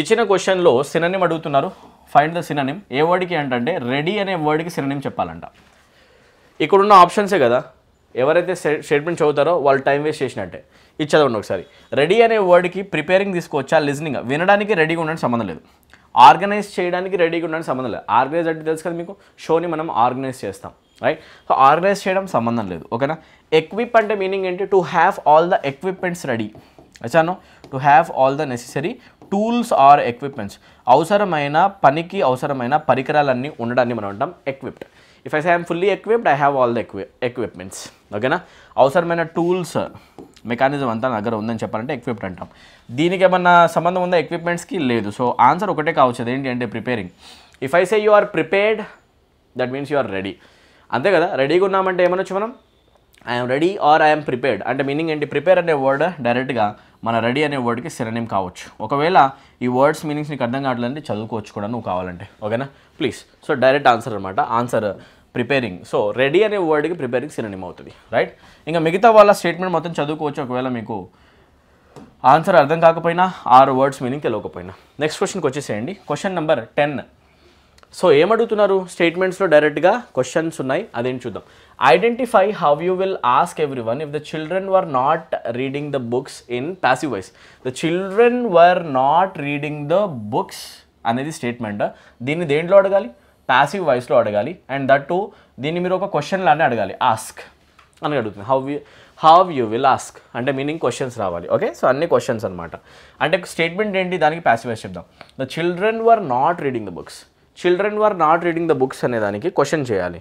ఇచ్చిన క్వశ్చన్లో సిననిమ్ అడుగుతున్నారు ఫైండ్ ద సిననిమ్ ఏ వర్డ్కి ఏంటంటే రెడీ అనే వర్డ్కి సిననిమ్ చెప్పాలంట ఇక్కడున్న ఆప్షన్సే కదా ఎవరైతే స్టేట్మెంట్ చదువుతారో వాళ్ళు టైం వేస్ట్ చేసినట్టే ఇచ్చేదండి ఒకసారి రెడీ అనే వర్డ్కి ప్రిపేరింగ్ తీసుకోవచ్చా లిజనింగ్ వినడానికి రెడీగా ఉండడం సంబంధం లేదు ఆర్గనైజ్ చేయడానికి రెడీగా ఉండడానికి సంబంధం లేదు ఆర్గనైజ్ అంటే తెలుసు కదా మీకు షోని మనం ఆర్గనైజ్ చేస్తాం రైట్ సో ఆర్గనైజ్ చేయడం సంబంధం లేదు ఓకేనా ఎక్విప్ అంటే మీనింగ్ ఏంటి to have all the equipments ready వచ్చాను to have all the necessary tools or equipments అవసరమైన పనికి అవసరమైన పరికరాలన్నీ ఉండడాన్ని మనం అంటాం equipped if I I'm fully equipped I have all the equi equipments ఓకేనా అవసరమైన టూల్స్ మెకానిజం అంతా నా దగ్గర ఉందని చెప్పాలంటే ఎక్విప్డ్ అంటాం దీనికి ఏమన్నా సంబంధం ఉందా ఎక్విప్మెంట్స్కి లేదు సో ఆన్సర్ ఒకటే కావచ్చు ఏంటి అంటే preparing if I say you are prepared that means you are ready అంతే కదా రెడీగా ఉన్నామంటే ఏమనొచ్చు మనం I'm ready or I'm prepared అంటే మీనింగ్ ఏంటి ప్రిపేర్ అనే వర్డ్ డైరెక్ట్గా మన రెడీ అనే వర్డ్కి సిరనేమ్ కావచ్చు ఒకవేళ ఈ వర్డ్స్ మీనింగ్స్ నీకు అర్థం కావట్లేదంటే చదువుకోవచ్చు కూడా నువ్వు కావాలంటే ఓకేనా ప్లీజ్ సో డైరెక్ట్ ఆన్సర్ అనమాట ఆన్సర్ ప్రిపేరింగ్ సో రెడీ అనే వర్డ్కి ప్రిపేరింగ్ సిరనేమ్ అవుతుంది రైట్ ఇంకా మిగతా వాళ్ళ స్టేట్మెంట్ మొత్తం చదువుకోవచ్చు ఒకవేళ మీకు ఆన్సర్ అర్థం కాకపోయినా ఆరు వర్డ్స్ మీనింగ్ తెలియకపోయినా నెక్స్ట్ క్వశ్చన్కి వచ్చేసేయండి క్వశ్చన్ నెంబర్ టెన్ సో ఏమడుగుతున్నారు స్టేట్మెంట్స్లో డైరెక్ట్గా క్వశ్చన్స్ ఉన్నాయి అదేం చూద్దాం identify how you will ask everyone if the children were not reading the books in passive voice the children were not reading the books అనేది statement దీన్ని దేంట్లో అడగాలి ప్యాసివ్ వైస్లో అడగాలి అండ్ దట్ టూ దీన్ని మీరు ఒక క్వశ్చన్ లానే అడగాలి ఆస్క్ అని అడుగుతుంది how you how you will ask అంటే మీనింగ్ క్వశ్చన్స్ రావాలి ఓకే సో అన్ని క్వశ్చన్స్ అనమాట అంటే స్టేట్మెంట్ ఏంటి దానికి ప్యాసివ్ వైస్ చెప్దాం the children were not reading the books children were not reading the books అనే దానికి క్వశ్చన్ చేయాలి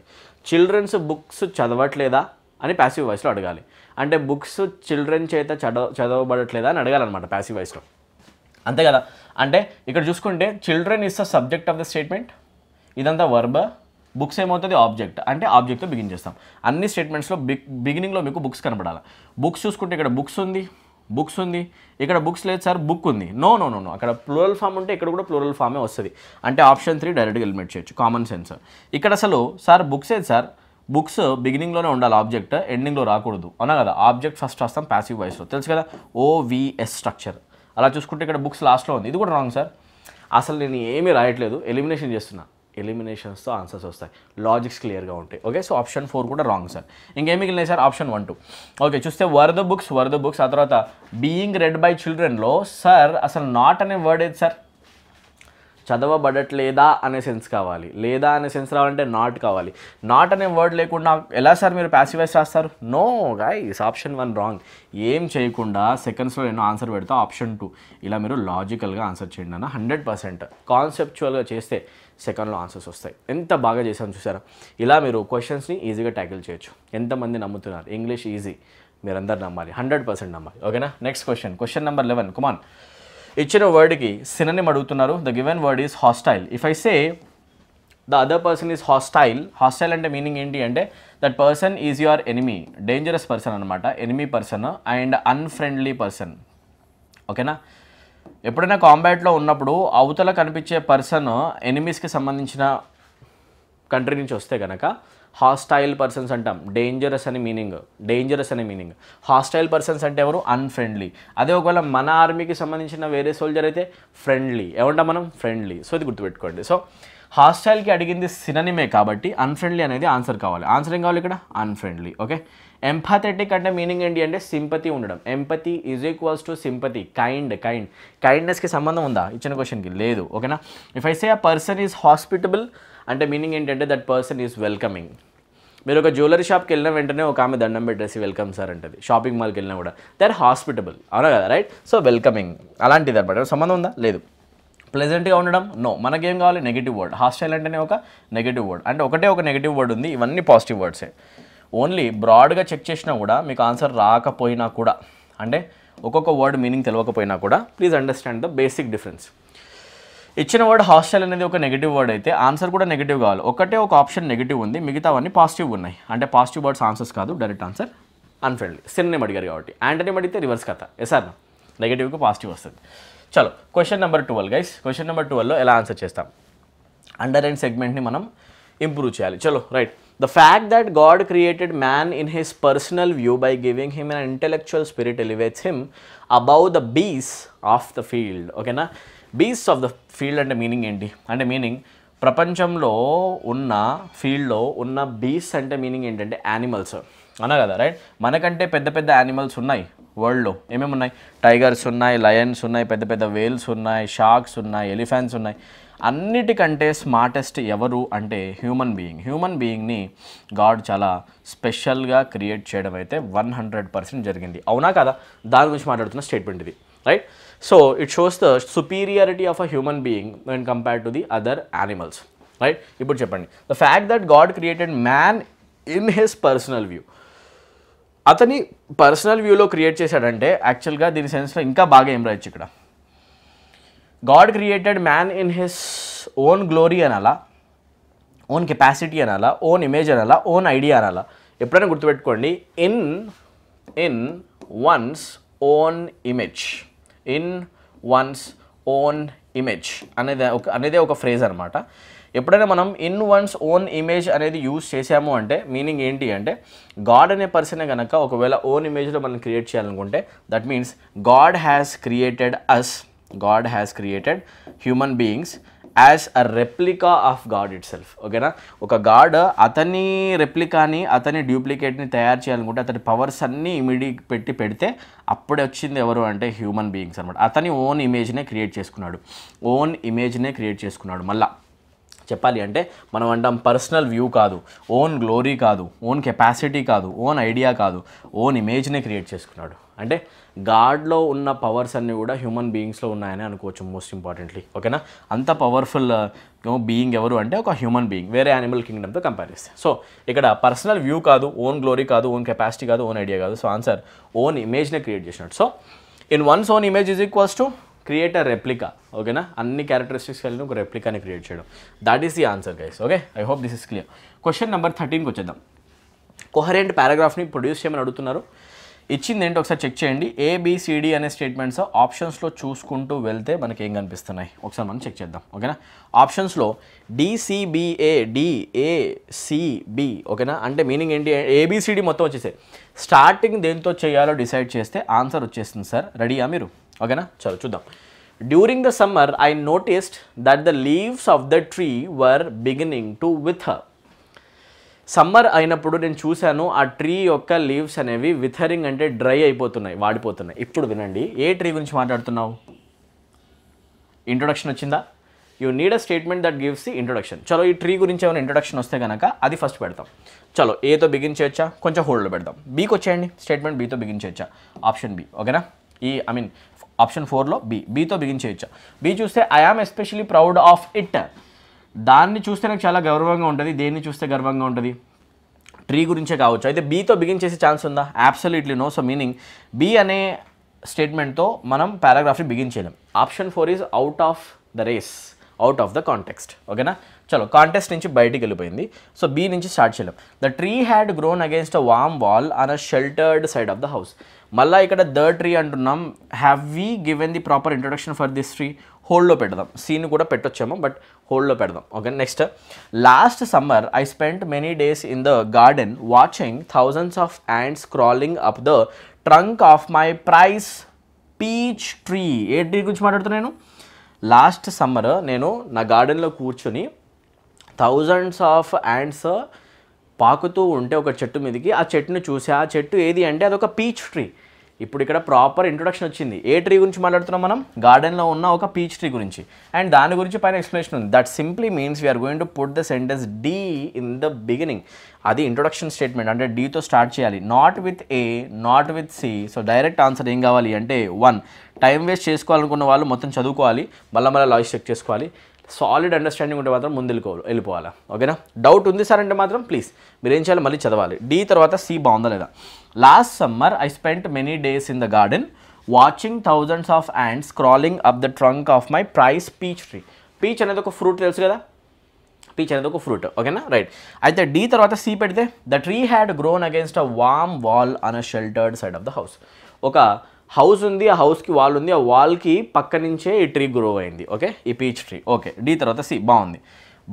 చిల్డ్రన్స్ బుక్స్ చదవట్లేదా అని ప్యాసివ్ వాయిస్లో అడగాలి అంటే బుక్స్ చిల్డ్రన్ చేత చదవ చదవబడట్లేదా అని అడగాలన్నమాట ప్యాసివ్ వాయిస్లో అంతే కదా అంటే ఇక్కడ చూసుకుంటే children is the subject of the statement ఇదంతా వర్బ బుక్స్ ఏమవుతుంది ఆబ్జెక్ట్ అంటే ఆబ్జెక్ట్తో బిగిన్ చేస్తాం అన్ని స్టేట్మెంట్స్లో బిగ్ బిగినింగ్లో మీకు బుక్స్ కనపడాలి బుక్స్ చూసుకుంటే ఇక్కడ బుక్స్ ఉంది బుక్స్ ఉంది ఇక్కడ బుక్స్ లేదు సార్ బుక్ ఉంది నో నో నో నో అక్కడ ప్లూరల్ ఫామ్ ఉంటే ఇక్కడ కూడా ప్లూరల్ ఫామే వస్తుంది అంటే ఆప్షన్ త్రీ డైరెక్ట్గా ఎలిమినేట్ చేయొచ్చు కామన్ సెన్స్ ఇక్కడ అసలు సార్ బుక్స్ ఏది సార్ బుక్స్ బిగినింగ్లోనే ఉండాలి ఆబ్జెక్ట్ ఎండింగ్లో రాకూడదు అవునా కదా ఆబ్జెక్ట్ ఫస్ట్ వస్తాం ప్యాసివ్ వాయిస్లో తెలుసు కదా ఓవిఎస్ స్ట్రక్చర్ అలా చూసుకుంటే ఇక్కడ బుక్స్ లాస్ట్లో ఉంది ఇది కూడా రాంగ్ సార్ అసలు నేను ఏమీ రాయట్లేదు ఎలిమినేషన్ చేస్తున్నా ఎలిమినేషన్స్తో ఆన్సర్స్ వస్తాయి లాజిక్స్ క్లియర్గా ఉంటాయి ఓకే సో ఆప్షన్ ఫోర్ కూడా రాంగ్ సార్ ఇంకేం మిగిలినాయి sir option one two okay చూస్తే were the books were the books ఆ తర్వాత బీయింగ్ రెడ్ బై చిల్డ్రన్లో సార్ అసలు నాట్ అనే వర్డ్ ఏది సార్ చదవబడట్లేదా అనే సెన్స్ కావాలి లేదా అనే సెన్స్ రావాలంటే నాట్ కావాలి నాట్ అనే వర్డ్ లేకుండా ఎలా సార్ మీరు ప్యాసివైజ్ చేస్తారు no guys option one wrong ఏం చేయకుండా సెకండ్స్లో నేను ఆన్సర్ పెడతా ఆప్షన్ టూ ఇలా మీరు లాజికల్గా ఆన్సర్ చేయండి అన్న హండ్రెడ్ పర్సెంట్ కాన్సెప్చువల్గా చేస్తే సెకండ్లో ఆన్సర్స్ వస్తాయి ఎంత బాగా చేశాను చూసారా ఇలా మీరు క్వశ్చన్స్ని ఈజీగా ట్యాకిల్ చేయొచ్చు ఎంతమంది నమ్ముతున్నారు ఇంగ్లీష్ ఈజీ మీరందరూ నమ్మాలి హండ్రెడ్ పర్సెంట్ నమ్మాలి ఓకేనా next question question number eleven come on ఇచ్చిన వర్డ్కి సినని అడుగుతున్నారు the given word is hostile if I say the other person is hostile hostile అంటే మీనింగ్ ఏంటి అంటే that person is your enemy dangerous person అనమాట enemy person and unfriendly person ఓకేనా ఎప్పుడైనా కాంబాట్లో ఉన్నప్పుడు అవతల కనిపించే పర్సన్ ఎనిమీస్కి సంబంధించిన కంట్రీ నుంచి వస్తే కనుక హాస్టైల్ పర్సన్స్ అంటాం డేంజరస్ అని మీనింగ్ డేంజరస్ అనే మీనింగ్ హాస్టైల్ పర్సన్స్ అంటే ఎవరు అన్ఫ్రెండ్లీ అదే ఒకవేళ మన ఆర్మీకి సంబంధించిన వేరే సోల్జర్ అయితే ఫ్రెండ్లీ ఏమంటాం మనం ఫ్రెండ్లీ సో ఇది గుర్తుపెట్టుకోండి సో హాస్టైల్కి అడిగింది సిననిమే కాబట్టి అన్ఫ్రెండ్లీ అనేది ఆన్సర్ కావాలి ఆన్సర్ ఏం కావాలి ఇక్కడ అన్ఫ్రెండ్లీ ఓకే ఎంపాథెటిక్ అంటే మీనింగ్ ఏంటి అంటే సింపతి ఉండడం empathy is equals to sympathy kind kind కైండ్నెస్కి సంబంధం ఉందా ఇచ్చిన క్వశ్చన్కి లేదు ఓకేనా if I say a person is hospitable అంటే మీనింగ్ ఏంటంటే దట్ పర్సన్ ఈజ్ వెల్కమింగ్ మీరు ఒక జ్యువెలరీ షాప్కి వెళ్ళిన వెంటనే ఒక ఆమె దండం పెట్టేసి వెల్కమ్ సార్ అంటది షాపింగ్ మాల్కి వెళ్ళినా కూడా దే ఆర్ హాస్పిటబుల్ అవునా కదా రైట్ సో వెల్కమింగ్ అలాంటిది అనమాట సంబంధం ఉందా లేదు ప్లెజెంట్గా ఉండడం నో మనకేం కావాలి నెగిటివ్ వర్డ్ హాస్టైల్ అంటేనే ఒక నెగిటివ్ వర్డ్ అంటే ఒకటే ఒక నెగిటివ్ వర్డ్ ఉంది ఇవన్నీ పాజిటివ్ వర్డ్సే ఓన్లీ బ్రాడ్గా చెక్ చేసినా కూడా మీకు ఆన్సర్ రాకపోయినా కూడా అంటే ఒక్కొక్క వర్డ్ మీనింగ్ తెలియకపోయినా కూడా please understand the basic difference ఇచ్చిన వర్డ్ హాస్టల్ అనేది ఒక నెగిటివ్ వర్డ్ అయితే ఆన్సర్ కూడా నెగిటివ్ కావాలి ఒకటే ఒక ఆప్షన్ నెగిటివ్ ఉంది మిగతావన్నీ పాజిటివ్ ఉన్నాయి అంటే పాజిటివ్ వర్డ్స్ ఆన్సర్స్ కాదు డైరెక్ట్ ఆన్సర్ అన్ఫ్రెండ్లీ సిన్నీమ్ అడిగారు కాబట్టి యాంటనీమ్ అడిగితే రివర్స్ కథ ఎసార్ నెగిటివ్కి పాజిటివ్ వస్తుంది చలో question number twelve guys question number ట్వెల్వ్లో ఎలా ఆన్సర్ చేస్తాం అండర్ అండ్ సెగ్మెంట్ని మనం ఇంప్రూవ్ చేయాలి చలో right the fact that God created man in his personal view by giving him an intellectual spirit elevates him above the beasts of the field ఓకేనా beasts of the field అంటే meaning ఏంటి అంటే meaning ప్రపంచంలో ఉన్న ఫీల్డ్లో ఉన్న బీస్ అంటే మీనింగ్ ఏంటంటే యానిమల్స్ అన్నా కదా రైట్ మనకంటే పెద్ద పెద్ద యానిమల్స్ ఉన్నాయి వరల్డ్లో ఏమేమి ఉన్నాయి టైగర్స్ ఉన్నాయి లయన్స్ ఉన్నాయి పెద్ద పెద్ద వేల్స్ ఉన్నాయి షార్క్స్ ఉన్నాయి ఎలిఫెంట్స్ ఉన్నాయి అన్నిటికంటే స్మార్టెస్ట్ ఎవరు అంటే హ్యూమన్ బీయింగ్ హ్యూమన్ బీయింగ్ని గాడ్ చాలా స్పెషల్గా క్రియేట్ చేయడం అయితే వన్ హండ్రెడ్ పర్సెంట్ జరిగింది అవునా కదా దాని గురించి మాట్లాడుతున్న స్టేట్మెంట్ ఇది right so it shows the superiority of a human being when compared to the other animals, right? ఇప్పుడు చెప్పండి the fact that God created man in his personal view అతని పర్సనల్ వ్యూలో క్రియేట్ చేశాడంటే యాక్చువల్గా దీని సెన్స్లో ఇంకా బాగా ఏం రాయొచ్చు ఇక్కడ God created man in his own glory అనాలా ఓన్ కెపాసిటీ అనాలా ఓన్ ఇమేజ్ అనాలా ఓన్ ఐడియా అనాలా ఎప్పుడైనా గుర్తుపెట్టుకోండి in in one's own image in one's own image అనేది ఒక అనేది ఒక ఫ్రేజ్ అనమాట ఎప్పుడైనా మనం ఇన్ వన్స్ ఓన్ ఇమేజ్ అనేది యూజ్ చేసాము అంటే మీనింగ్ ఏంటి అంటే గాడ్ అనే పర్సనే కనుక ఒకవేళ ఓన్ ఇమేజ్లో మనం క్రియేట్ చేయాలనుకుంటే that means God has created us God has created human beings as a replica of God itself ఓకేనా ఒక గాడ్ అతని రెప్లికాని అతని డ్యూప్లికేట్ని తయారు చేయాలనుకుంటే అతని పవర్స్ అన్నీ ఇమిడి పెట్టి పెడితే అప్పుడే వచ్చింది ఎవరు అంటే హ్యూమన్ బీయింగ్స్ అనమాట అతని ఓన్ ఇమేజ్నే క్రియేట్ చేసుకున్నాడు ఓన్ ఇమేజ్నే క్రియేట్ చేసుకున్నాడు మళ్ళీ చెప్పాలి అంటే మనం అంటాం పర్సనల్ వ్యూ కాదు ఓన్ గ్లోరీ కాదు ఓన్ కెపాసిటీ కాదు ఓన్ ఐడియా కాదు ఓన్ ఇమేజ్నే క్రియేట్ చేసుకున్నాడు అంటే గాడ్లో ఉన్న పవర్స్ అన్నీ కూడా హ్యూమన్ బీయింగ్స్లో ఉన్నాయని అనుకోవచ్చు మోస్ట్ ఇంపార్టెంట్లీ ఓకేనా అంత పవర్ఫుల్ బీయింగ్ uh, ఎవరు అంటే ఒక హ్యూమన్ బీయింగ్ వేరే యానిమల్ కింగ్డమ్తో కంపేర్ చేస్తే సో ఇక్కడ పర్సనల్ వ్యూ కాదు ఓన్ గ్లోరీ కాదు ఓన్ కెపాసిటీ కాదు ఓన్ ఐడియా కాదు సో ఆన్సర్ ఓన్ ఇమేజ్నే క్రియేట్ చేసినట్టు so in one's own image is equals to create a replica ఓకేనా అన్ని క్యారెక్టరిస్టిక్స్ కలిగిన ఒక రెప్లికాని క్రియేట్ చేయడం that is the answer guys okay I hope this is clear question number థర్టీన్కి వచ్చేద్దాం కొహరెంట్ పారాగ్రాఫ్ని ప్రొడ్యూస్ చేయమని అడుగుతున్నారు ఇచ్చింది ఏంటి ఒకసారి చెక్ చేయండి ఏబిసిడి అనే స్టేట్మెంట్స్ ఆప్షన్స్లో చూసుకుంటూ వెళ్తే మనకి ఏం కనిపిస్తున్నాయి ఒకసారి మనం చెక్ చేద్దాం ఓకేనా ఆప్షన్స్లో డిసిబిఏ డిఏసిబి ఓకేనా అంటే మీనింగ్ ఏంటి ఏబిసిడి మొత్తం వచ్చేసే స్టార్టింగ్ దేంతో చేయాలో డిసైడ్ చేస్తే ఆన్సర్ వచ్చేస్తుంది సార్ రెడీయా మీరు ఓకేనా చలో చూద్దాం during the summer I noticed that the leaves of the tree were beginning to wither summer అయినప్పుడు నేను చూశాను ఆ ట్రీ యొక్క లీవ్స్ అనేవి విథరింగ్ అంటే డ్రై అయిపోతున్నాయి వాడిపోతున్నాయి ఇప్పుడు వినండి ఏ ట్రీ గురించి మాట్లాడుతున్నావు ఇంట్రొడక్షన్ వచ్చిందా you need a statement that gives the introduction చలో ఈ ట్రీ గురించి ఏమైనా ఇంట్రొడక్షన్ వస్తే కనుక అది ఫస్ట్ పెడతాం చలో ఏతో బిగిన్ చేయొచ్చా కొంచెం హోల్డ్లో పెడతాం బీకి వచ్చేయండి స్టేట్మెంట్ బీతో బిగిన్ చేయొచ్చా ఆప్షన్ బి ఓకేనా ఈ ఐ మీన్ ఆప్షన్ ఫోర్లో బి బీతో బిగిన్ చేయొచ్చా బీ చూస్తే am especially proud of it దాన్ని చూస్తే నాకు చాలా గౌరవంగా ఉంటుంది దేన్ని చూస్తే గర్వంగా ఉంటుంది ట్రీ గురించే కావచ్చు అయితే బీతో బిగిన్ చేసే ఛాన్స్ ఉందా absolutely no so meaning B అనే స్టేట్మెంట్తో మనం పారాగ్రాఫ్ని బిగిన్ చేయలేం option four is out of the race out of the context ఓకేనా చలో కాంటెస్ట్ నుంచి బయటికి వెళ్ళిపోయింది సో బీ నుంచి స్టార్ట్ చేయలేం the tree had grown against a warm wall on a sheltered side of the house మళ్ళీ ఇక్కడ ద ట్రీ అంటున్నాం have we given the proper introduction for this tree హోల్డ్లో పెడదాం సీన్ కూడా పెట్టొచ్చేమో బట్ హోల్డ్లో పెడదాం okay next last summer I spend many days in the garden watching thousands of ants crawling up the trunk of my prize peach tree ఏ tree గురించి మాట్లాడుతున్నాను లాస్ట్ సమ్మర్ నేను నా గార్డెన్లో కూర్చొని థౌజండ్స్ ఆఫ్ యాండ్స్ పాకుతూ ఉంటే ఒక చెట్టు మీదకి ఆ చెట్టును చూసి ఆ చెట్టు ఏది అంటే అదొక పీచ్ ట్రీ ఇప్పుడు ఇక్కడ ప్రాపర్ ఇంట్రొడక్షన్ వచ్చింది ఏ ట్రీ గురించి మాట్లాడుతున్నాం మనం గార్డెన్లో ఉన్న ఒక పీచ్ ట్రీ గురించి అండ్ దాని గురించి పైన ఎక్స్ప్లెనేషన్ ఉంది that simply means we are going to put the sentence D in the beginning అది ఇంట్రొడక్షన్ స్టేట్మెంట్ అంటే డీతో స్టార్ట్ చేయాలి not with A not with C so direct answer ఏం కావాలి అంటే వన్ టైం వేస్ట్ చేసుకోవాలనుకున్న వాళ్ళు మొత్తం చదువుకోవాలి మళ్ళీ మళ్ళీ లాజిక్ చెక్ చేసుకోవాలి సాలిడ్ అండర్స్టాండింగ్ ఉంటే మాత్రం ముందుకో వెళ్ళిపోవాలా ఓకేనా డౌట్ ఉంది సార్ అంటే మాత్రం ప్లీజ్ మీరు ఏం చేయాలి మళ్ళీ చదవాలి డి తర్వాత సి బాగుందా లేదా last summer I spent many days in the garden watching thousands of ants crawling up the trunk of my prize peach tree peach అనేది ఒక ఫ్రూట్ తెలుసు కదా పీచ్ అనేది ఒక ఫ్రూట్ ఓకేనా రైట్ అయితే డి తర్వాత సి పెడితే the tree had grown against a warm wall on a sheltered side of the house ఒక హౌస్ ఉంది ఆ హౌస్కి వాల్ ఉంది ఆ వాల్కి పక్క నుంచే ఈ ట్రీ గ్రో అయింది ఓకే ఈ పీచ్ ట్రీ ఓకే డి తర్వాత సి బాగుంది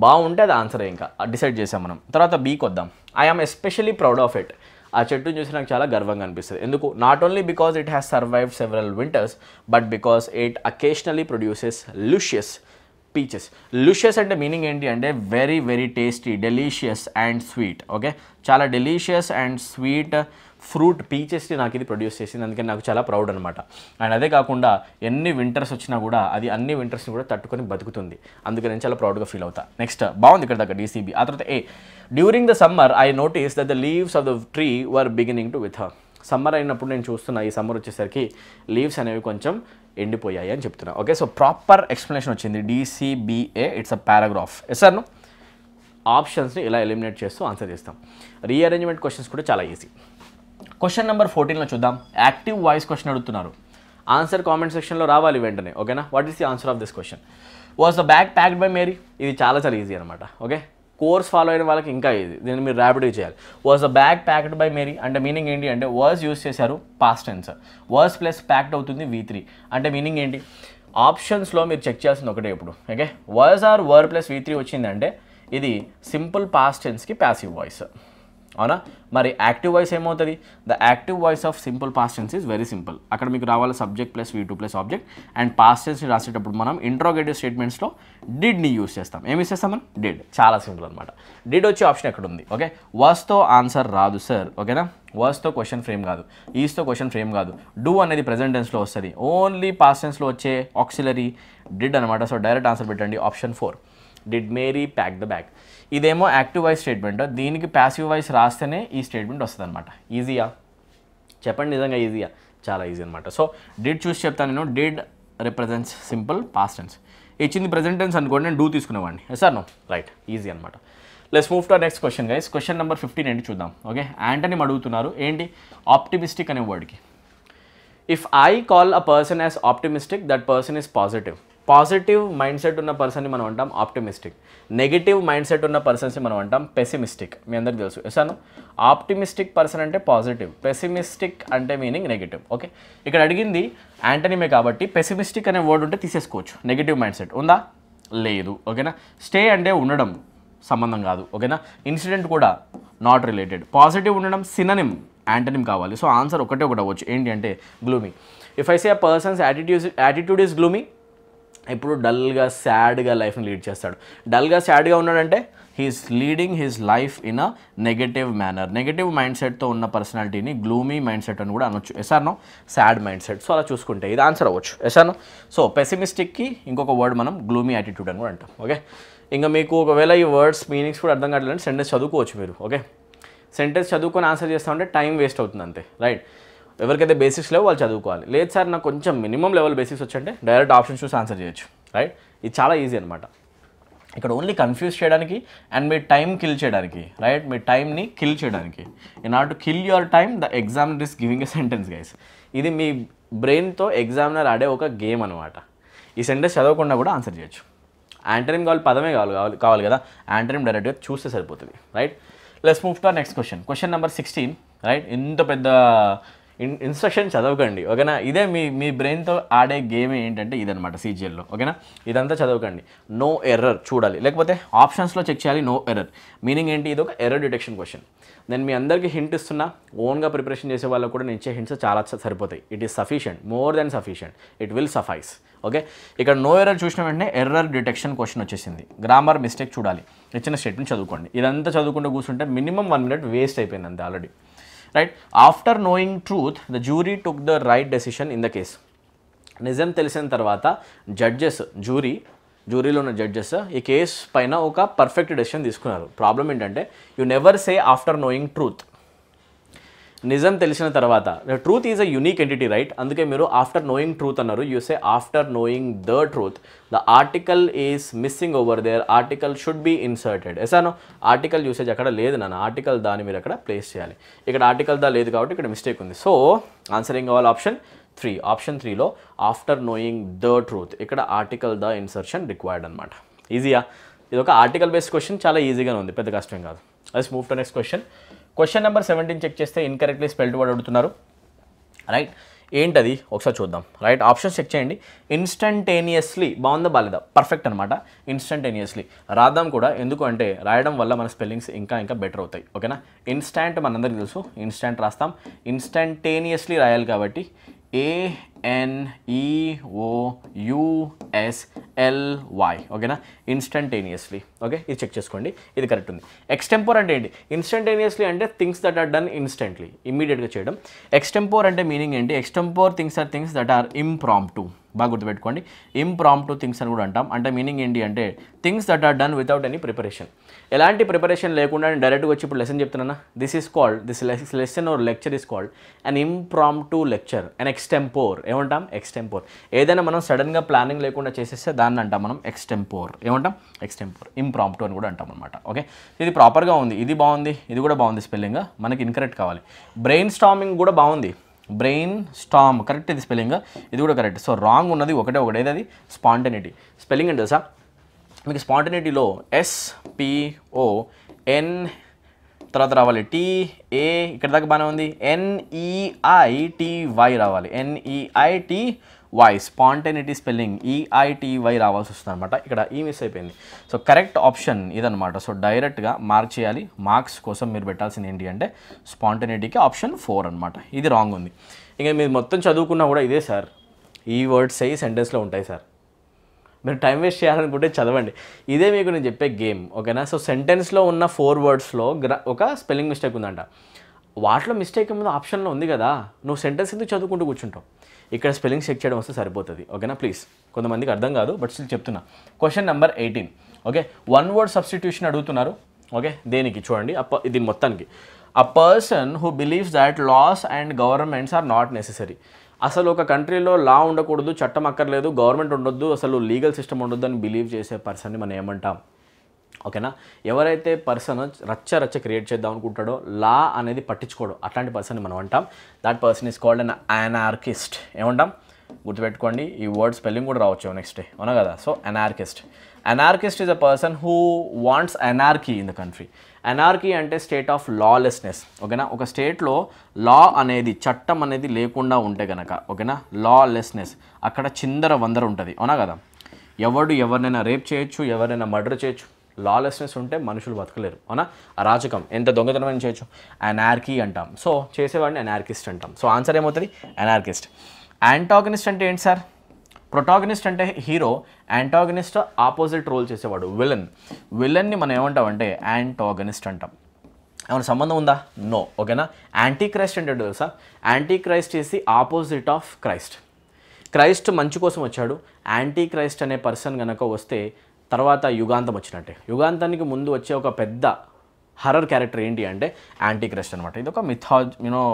బాగుంటే అది ఆన్సర్ ఇంకా డిసైడ్ చేసాం మనం తర్వాత బీకి వద్దాం I am especially proud of it ఆ చెట్టును చూసి నాకు చాలా గర్వంగా అనిపిస్తుంది ఎందుకు not only because it has survived several winters but because it occasionally produces luscious peaches luscious అంటే మీనింగ్ ఏంటి అంటే very very tasty delicious and sweet okay చాలా డెలీషియస్ అండ్ స్వీట్ ఫ్రూట్ పీచెస్ని నాకు ఇది ప్రొడ్యూస్ చేసింది అందుకని నాకు చాలా ప్రౌడ్ అనమాట అండ్ అదే కాకుండా ఎన్ని వింటర్స్ వచ్చినా కూడా అది అన్ని వింటర్స్ని కూడా తట్టుకొని బతుకుతుంది అందుకని నేను చాలా ప్రౌడ్గా ఫీల్ అవుతా నెక్స్ట్ బాగుంది ఇక్కడ దగ్గర డీసీబీ ఆ తర్వాత A during the summer I notice that the leaves of the tree were beginning to with summer అయినప్పుడు నేను చూస్తున్నా ఈ సమ్మర్ వచ్చేసరికి లీవ్స్ అనేవి కొంచెం ఎండిపోయాయి అని చెప్తున్నా ఓకే సో ప్రాపర్ ఎక్స్ప్లెనేషన్ వచ్చింది DCBA it's a paragraph yes sir ఆప్షన్స్ని ఇలా ఎలిమినేట్ చేస్తూ ఆన్సర్ చేస్తాం రీఅరేంజ్మెంట్ క్వశ్చన్స్ కూడా చాలా ఈజీ క్వశ్చన్ నెంబర్ ఫోర్టీన్లో చూద్దాం యాక్టివ్ వాయిస్ క్వశ్చన్ అడుగుతున్నారు ఆన్సర్ కామెంట్ సెక్షన్లో రావాలి వెంటనే ఓకేనా what is the answer of this question was the bag packed by Mary ఇది చాలా చాలా ఈజీ అనమాట ఓకే కోర్స్ ఫాలో అయిన వాళ్ళకి ఇంకా ఇది దీన్ని మీరు ర్యాపిడ్గా చేయాలి was the bag packed by Mary అంటే మీనింగ్ ఏంటి అంటే వర్స్ యూస్ చేశారు past tense was plus packed అవుతుంది వీ త్రీ అంటే మీనింగ్ ఏంటి ఆప్షన్స్లో మీరు చెక్ చేయాల్సింది ఒకటే ఇప్పుడు okay was or were plus V three వచ్చిందంటే ఇది సింపుల్ పాస్ట్ టెన్స్కి ప్యాసివ్ వాయిస్ అవునా మరి యాక్టివ్ వాయిస్ ఏమవుతుంది the active voice of simple past tense is very simple అక్కడ మీకు రావాలి subject plus V two plus object and past tense రాసేటప్పుడు మనం ఇంట్రోగేటివ్ స్టేట్మెంట్స్లో డిడ్ని యూస్ చేస్తాం ఏమి చేస్తాం మనం డిడ్ చాలా సింపుల్ అనమాట డిడ్ వచ్చే ఆప్షన్ ఎక్కడ ఉంది ఓకే వాస్తో ఆన్సర్ రాదు సార్ ఓకేనా వర్స్తో క్వశ్చన్ ఫ్రేమ్ కాదు ఈస్తో క్వశ్చన్ ఫ్రేమ్ కాదు డూ అనేది ప్రెజెంట్ టెన్స్లో వస్తుంది ఓన్లీ పాస్టెన్స్లో టెన్స్లో వచ్చే ఆక్సిలరీ డిడ్ అనమాట సో డైరెక్ట్ ఆన్సర్ పెట్టండి option four did Mary pack the bag ఇదేమో యాక్టివ్ వాయిస్ స్టేట్మెంట్ దీనికి ప్యాసివ్ వాయిస్ రాస్తేనే ఈ స్టేట్మెంట్ వస్తుంది అనమాట ఈజీయా చెప్పండి నిజంగా ఈజీయా చాలా ఈజీ అనమాట సో డిడ్ చూసి చెప్తాను నేను did represents simple past tense ఇచ్చింది ప్రజెంట్ టెన్స్ అనుకోండి నేను డూ తీసుకునేవాడిని సార్ నో రైట్ ఈజీ అనమాట let's move to next question guys question number fifteen ఏంటి చూద్దాం ఓకే యాంటనీ అడుగుతున్నారు ఏంటి ఆప్టిమిస్టిక్ అనే వర్డ్కి if I call a person as optimistic that person is positive positive mind set ఉన్న పర్సన్ని మనం అంటాం ఆప్టిమిస్టిక్ నెగిటివ్ మైండ్ సెట్ ఉన్న పర్సన్స్ని మనం అంటాం పెసిమిస్టిక్ మీ అందరికి తెలుసు ఎసాను ఆప్టిమిస్టిక్ పర్సన్ అంటే పాజిటివ్ పెసిమిస్టిక్ అంటే మీనింగ్ నెగిటివ్ ఓకే ఇక్కడ అడిగింది యాంటనీమే కాబట్టి పెసిమిస్టిక్ అనే వర్డ్ ఉంటే తీసేసుకోవచ్చు నెగిటివ్ మైండ్ సెట్ ఉందా లేదు ఓకేనా స్టే అంటే ఉండడం సంబంధం కాదు ఓకేనా ఇన్సిడెంట్ కూడా నాట్ రిలేటెడ్ పాజిటివ్ ఉండడం సిననిమ్ యాంటనిమ్ కావాలి సో ఆన్సర్ ఒకటే ఒకటి అవ్వచ్చు ఏంటి అంటే gloomy if I say a person's attitude attitude is gloomy ఎప్పుడు డల్గా సాడ్గా లైఫ్ని లీడ్ చేస్తాడు డల్గా సాడ్గా ఉన్నాడంటే he's leading his life in a negative manner negative mind సెట్తో ఉన్న పర్సనాలిటీని గ్లూమీ మైండ్ సెట్ అని కూడా అనొచ్చు ఎసార్నో సాడ్ మైండ్ సెట్ సో అలా చూసుకుంటే ఇది ఆన్సర్ అవ్వచ్చు ఎసార్నో సో పెసిమిస్టిక్కి ఇంకొక వర్డ్ మనం గ్లూమీ యాటిట్యూడ్ అని కూడా అంటాం ఓకే ఇంకా మీకు ఒకవేళ ఈ వర్డ్స్ మీనింగ్స్ కూడా అర్థం కావట్లేదు సెంటెన్స్ చదువుకోవచ్చు మీరు ఓకే సెంటెన్స్ చదువుకొని ఆన్సర్ చేస్తామంటే టైం వేస్ట్ అవుతుంది అంతే రైట్ ఎవరికైతే బేసిక్స్ లేవో వాళ్ళు చదువుకోవాలి లేదు సార్ నాకు కొంచెం మినిమం లెవెల్ బేసిక్స్ వచ్చంటే డైరెక్ట్ ఆప్షన్ చూసి ఆన్సర్ చేయొచ్చు రైట్ ఇది చాలా ఈజీ అనమాట ఇక్కడ ఓన్లీ కన్ఫ్యూజ్ చేయడానికి అండ్ మీ టైం కిల్ చేయడానికి రైట్ మీ టైంని కిల్ చేయడానికి in or to kill your time the exam is giving a sentence guys ఇది మీ బ్రెయిన్తో ఎగ్జామినర్ ఆడే ఒక గేమ్ అనమాట ఈ సెంటెన్స్ చదవకుండా కూడా ఆన్సర్ చేయొచ్చు యాంటరీమ్ కావాలి పదమే కావాలి కావాలి కదా యాంటరీమ్ డైరెక్ట్గా చూస్తే సరిపోతుంది right let's move to next question question number sixteen right ఇంత పెద్ద ఇన్స్ట్రక్షన్ చదవకండి ఓకేనా ఇదే మీ మీ బ్రెయిన్తో ఆడే గేమ్ ఏంటంటే ఇదనమాట సీజీఎల్లో ఓకేనా ఇదంతా చదవకండి నో ఎర్రర్ చూడాలి లేకపోతే ఆప్షన్స్లో చెక్ చేయాలి నో ఎర్రర్ మీనింగ్ ఏంటి ఇది ఒక ఎర్రర్ డిటెక్షన్ క్వశ్చన్ నేను మీ అందరికీ హింట్ ఇస్తున్నా ఓన్గా ప్రిపరేషన్ చేసే వాళ్ళకు కూడా నేను ఇచ్చే హింట్స్ చాలా సరిపోతాయి it is sufficient more than sufficient it will suffice okay ఇక్కడ నో ఎర్రర్ చూసిన వెంటనే ఎర్రర్ డిటెక్షన్ క్వశ్చన్ వచ్చేసింది గ్రామర్ మిస్టేక్ చూడాలి ఇచ్చిన స్టేట్మెంట్ చదువుకోండి ఇదంతా చదువుకుంటూ కూర్చుంటే మినిమం వన్ మినిట్ వేస్ట్ అయిపోయింది అంతే already right after knowing truth the jury took the right decision in the case నిజం తెలిసిన తర్వాత జడ్జెస్ జ్యూరీ జ్యూరీలో ఉన్న జడ్జెస్ ఈ కేసు పైన ఒక పర్ఫెక్ట్ డెసిషన్ తీసుకున్నారు ప్రాబ్లం ఏంటంటే you never say after knowing truth నిజం తెలిసిన తర్వాత truth is a unique entity right అందుకే మీరు ఆఫ్టర్ నోయింగ్ ట్రూత్ అన్నారు you say after knowing the truth the article is missing over there article should be inserted ఎసాను article usage అక్కడ లేదు నన్ను ఆర్టికల్ దాన్ని మీరు అక్కడ ప్లేస్ చేయాలి ఇక్కడ ఆర్టికల్ దా లేదు కాబట్టి ఇక్కడ మిస్టేక్ ఉంది సో ఆన్సరింగ్ కావాలి ఆప్షన్ త్రీ ఆప్షన్ త్రీలో ఆఫ్టర్ నోయింగ్ ద ట్రూత్ ఇక్కడ ఆర్టికల్ ద ఇన్సర్షన్ రిక్వైర్డ్ అనమాట ఈజీయా ఇది ఒక ఆర్టికల్ బేస్డ్ క్వశ్చన్ చాలా ఈజీగానే ఉంది పెద్ద కష్టం కాదు let's move to next question question number seventeen check చేస్తే ఇన్కరెక్ట్లీ స్పెల్డ్ వర్డ్ అడుగుతున్నారు రైట్ ఏంటది ఒకసారి చూద్దాం రైట్ ఆప్షన్స్ చెక్ చేయండి ఇన్స్టంటేనియస్లీ బాగుందా బాగాలేదా పర్ఫెక్ట్ అనమాట ఇన్స్టంటేనియస్లీ రాద్దాం కూడా ఎందుకు అంటే రాయడం వల్ల మన స్పెల్లింగ్స్ ఇంకా ఇంకా బెటర్ అవుతాయి ఓకేనా ఇన్స్టాంట్ మనందరికీ తెలుసు ఇన్స్టాంట్ రాస్తాం ఇన్స్టంటేనియస్లీ రాయాలి కాబట్టి A N O U S L Y ఓకేనా ఇన్స్టంటేనియస్లీ ఓకే ఇది చెక్ చేసుకోండి ఇది కరెక్ట్ ఉంది ఎక్స్టెంపోర్ అంటే ఏంటి ఇన్స్టంటేనియస్లీ అంటే things that are done instantly ఇమీడియట్గా చేయడం ఎక్స్టెంపోర్ అంటే మీనింగ్ ఏంటి extempore things are things that are impromptu బాగా గుర్తుపెట్టుకోండి టు థింగ్స్ అని కూడా అంటాం అంటే మీనింగ్ ఏంటి అంటే things that are done without any preparation ఎలాంటి ప్రిపరేషన్ లేకుండా నేను డైరెక్ట్గా వచ్చి ఇప్పుడు లెసన్ చెప్తున్నా this is called this lesson or lecture is called an to lecture an extempore ఏమంటాం ఎక్స్టెంపోర్ ఏదైనా మనం సడన్గా ప్లానింగ్ లేకుండా చేసేస్తే దాన్ని అంటాం మనం ఎక్స్టెంపోర్ ఏమంటాం ఎక్స్టెంపోర్ టు అని కూడా అంటాం అనమాట ఓకే ఇది ప్రాపర్గా ఉంది ఇది బాగుంది ఇది కూడా బాగుంది స్పెల్లింగ్ మనకి ఇన్కరెక్ట్ కావాలి బ్రెయిన్ స్టామింగ్ కూడా బాగుంది బ్రెయిన్ స్టామ్ కరెక్ట్ ఇది స్పెల్లింగ్ ఇది కూడా కరెక్ట్ సో రాంగ్ ఉన్నది ఒకటే ఒకటే అది స్పాంటనిటీ స్పెల్లింగ్ అంటే తెలుసా మీకు స్పాంటనిటీలో ఎస్పిఓ ఎన్ తర్వాత రావాలి టీఏ ఇక్కడ దాకా బాగానే ఉంది ఎన్ఈఐటివై e, రావాలి NEIT Y spontaneity spelling EITY e రావాల్సి వస్తుంది అనమాట ఇక్కడ ఈ e మిస్ అయిపోయింది సో కరెక్ట్ ఆప్షన్ ఇదనమాట సో డైరెక్ట్గా మార్క్ చేయాలి మార్క్స్ కోసం మీరు పెట్టాల్సింది ఏంటి అంటే స్పాంటెనిటీకి ఆప్షన్ ఫోర్ అనమాట ఇది రాంగ్ ఉంది ఇంకా మీరు మొత్తం చదువుకున్నా కూడా ఇదే సార్ ఈ వర్డ్స్ అయ్యి సెంటెన్స్లో ఉంటాయి సార్ మీరు టైం వేస్ట్ చేయాలనుకుంటే చదవండి ఇదే మీకు నేను చెప్పే గేమ్ ఓకేనా సో సెంటెన్స్లో ఉన్న ఫోర్ వర్డ్స్లో ఒక స్పెల్లింగ్ మిస్టేక్ ఉందంట వాటిలో మిస్టేక్ ఏముందో ఆప్షన్లో ఉంది కదా నువ్వు సెంటెన్స్ ఎందుకు చదువుకుంటూ కూర్చుంటావు ఇక్కడ స్పెల్లింగ్ చెక్ చేయడం వస్తే సరిపోతుంది ఓకేనా ప్లీజ్ కొంతమందికి అర్థం కాదు బట్ స్టిల్ చెప్తున్నా question number eighteen okay one word substitution అడుగుతున్నారు ఓకే దేనికి చూడండి అప్ప ఇది మొత్తానికి a person who believes that laws and governments are not necessary అసలు ఒక కంట్రీలో లా ఉండకూడదు చట్టం అక్కర్లేదు గవర్నమెంట్ ఉండొద్దు అసలు లీగల్ సిస్టమ్ ఉండొద్దు అని బిలీవ్ చేసే పర్సన్ని మనం ఏమంటాం ఓకేనా ఎవరైతే పర్సన్ రచ్చ రచ్చ క్రియేట్ చేద్దాం అనుకుంటాడో లా అనేది పట్టించుకోడు అట్లాంటి పర్సన్ మనం అంటాం that person is called an anarchist ఏమంటాం గుర్తుపెట్టుకోండి ఈ వర్డ్ స్పెల్లింగ్ కూడా రావచ్చు నెక్స్ట్ డే అవునా కదా so anarchist anarchist is a person who wants anarchy in the country anarchy అంటే స్టేట్ ఆఫ్ లాలెస్నెస్ ఓకేనా ఒక స్టేట్లో లా అనేది చట్టం అనేది లేకుండా ఉంటే కనుక ఓకేనా లాలెస్నెస్ అక్కడ చిందర వందర ఉంటుంది అవునా కదా ఎవడు ఎవరినైనా రేప్ చేయొచ్చు ఎవరైనా మర్డర్ చేయొచ్చు లాలెస్నెస్ ఉంటే మనుషులు బతకలేరు అవునా అరాచకం ఎంత దొంగతనమైన చేయొచ్చు అనార్కీ అంటాం సో చేసేవాడిని అనార్కిస్ట్ అంటాం సో ఆన్సర్ ఏమవుతుంది అనార్కిస్ట్ యాంటాగనిస్ట్ అంటే ఏంటి సార్ ప్రొటాగనిస్ట్ అంటే హీరో యాంటాగనిస్ట్ ఆపోజిట్ రోల్ చేసేవాడు విలన్ విలన్ని మనం ఏమంటామంటే యాంటాగనిస్ట్ అంటాం ఏమైనా సంబంధం ఉందా నో ఓకేనా యాంటీ క్రైస్ట్ అంటే తెలుసా antichrist is the opposite of Christ Christ మంచి కోసం వచ్చాడు యాంటీ క్రైస్ట్ అనే పర్సన్ కనుక వస్తే తర్వాత యుగాంతం వచ్చినట్టే యుగాంతానికి ముందు వచ్చే ఒక పెద్ద హర్రర్ క్యారెక్టర్ ఏంటి అంటే యాంటీ క్రెస్ట్ అనమాట ఇది ఒక మిథాజ్ యూనో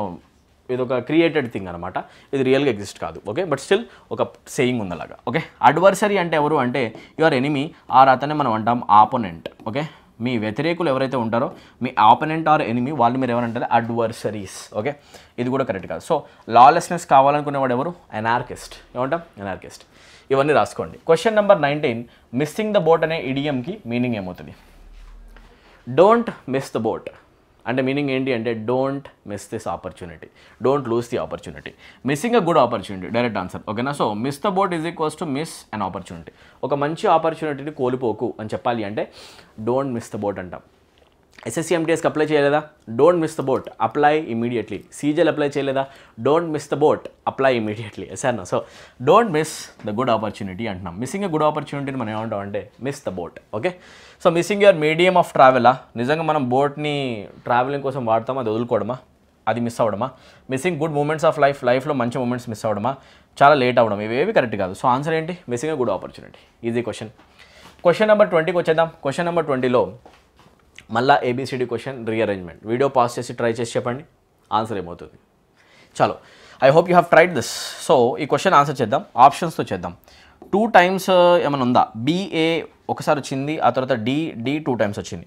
ఇది ఒక క్రియేటెడ్ థింగ్ అనమాట ఇది రియల్గా ఎగ్జిస్ట్ కాదు ఓకే బట్ స్టిల్ ఒక సేయింగ్ ఉందలాగా ఓకే అడ్వర్సరీ అంటే ఎవరు అంటే యువర్ ఎనిమి ఆర్ అతనే మనం అంటాం ఆపోనెంట్ ఓకే మీ వ్యతిరేకులు ఎవరైతే ఉంటారో మీ ఆపోనెంట్ ఆర్ ఎనిమి వాళ్ళు మీరు ఎవరంటారు అడ్వర్సరీస్ ఓకే ఇది కూడా కరెక్ట్ కాదు సో లాలెస్నెస్ కావాలనుకునేవాడు ఎవరు ఎనార్కిస్ట్ ఏమంటాం ఎనార్కిస్ట్ ఇవన్నీ రాసుకోండి question number nineteen missing the boat అనే ఇడియంకి మీనింగ్ ఏమవుతుంది డోంట్ మిస్ ద బోట్ అంటే మీనింగ్ ఏంటి అంటే don't miss this opportunity don't lose the opportunity missing a good opportunity direct answer ఓకేనా so miss the boat is equals to miss an opportunity ఒక మంచి ఆపర్చునిటీని కోల్పోకు అని చెప్పాలి అంటే డోంట్ మిస్ ద బోట్ అంటాం ఎంటీఎస్కి అప్లై చేయలేదా don't miss the boat apply immediately సీజల్ అప్లై చేయలేదా don't miss the boat apply immediately ఎస్ఆర్నా so don't miss the good opportunity అంటున్నాం మిస్సింగ్ ఎ గుడ్ ఆపర్చునిటీని మనం ఏమంటాం అంటే miss the boat okay so missing your medium of ట్రావెలా నిజంగా మనం బోట్ని ట్రావెలింగ్ కోసం వాడతాం అది వదులుకోవడమా అది మిస్ అవ్వడమా missing good moments of life లైఫ్లో మంచి మూమెంట్స్ మిస్ అవ్వడమా చాలా లేట్ అవ్వడం ఇవేవి కరెక్ట్ కాదు సో ఆన్సర్ ఏంటి missing good opportunity easy question question number ట్వంటీకి వచ్చేద్దాం క్వశ్చన్ నెంబర్ ట్వంటీలో మళ్ళీ ABCD question rearrangement video pause చేసి ట్రై చేసి చెప్పండి ఆన్సర్ ఏమవుతుంది చాలు I hope you have tried this so ఈ క్వశ్చన్ ఆన్సర్ చేద్దాం ఆప్షన్స్తో చేద్దాం టూ టైమ్స్ uh, ఏమైనా ఉందా బీఏ ఒకసారి వచ్చింది ఆ తర్వాత డి డి టూ టైమ్స్ వచ్చింది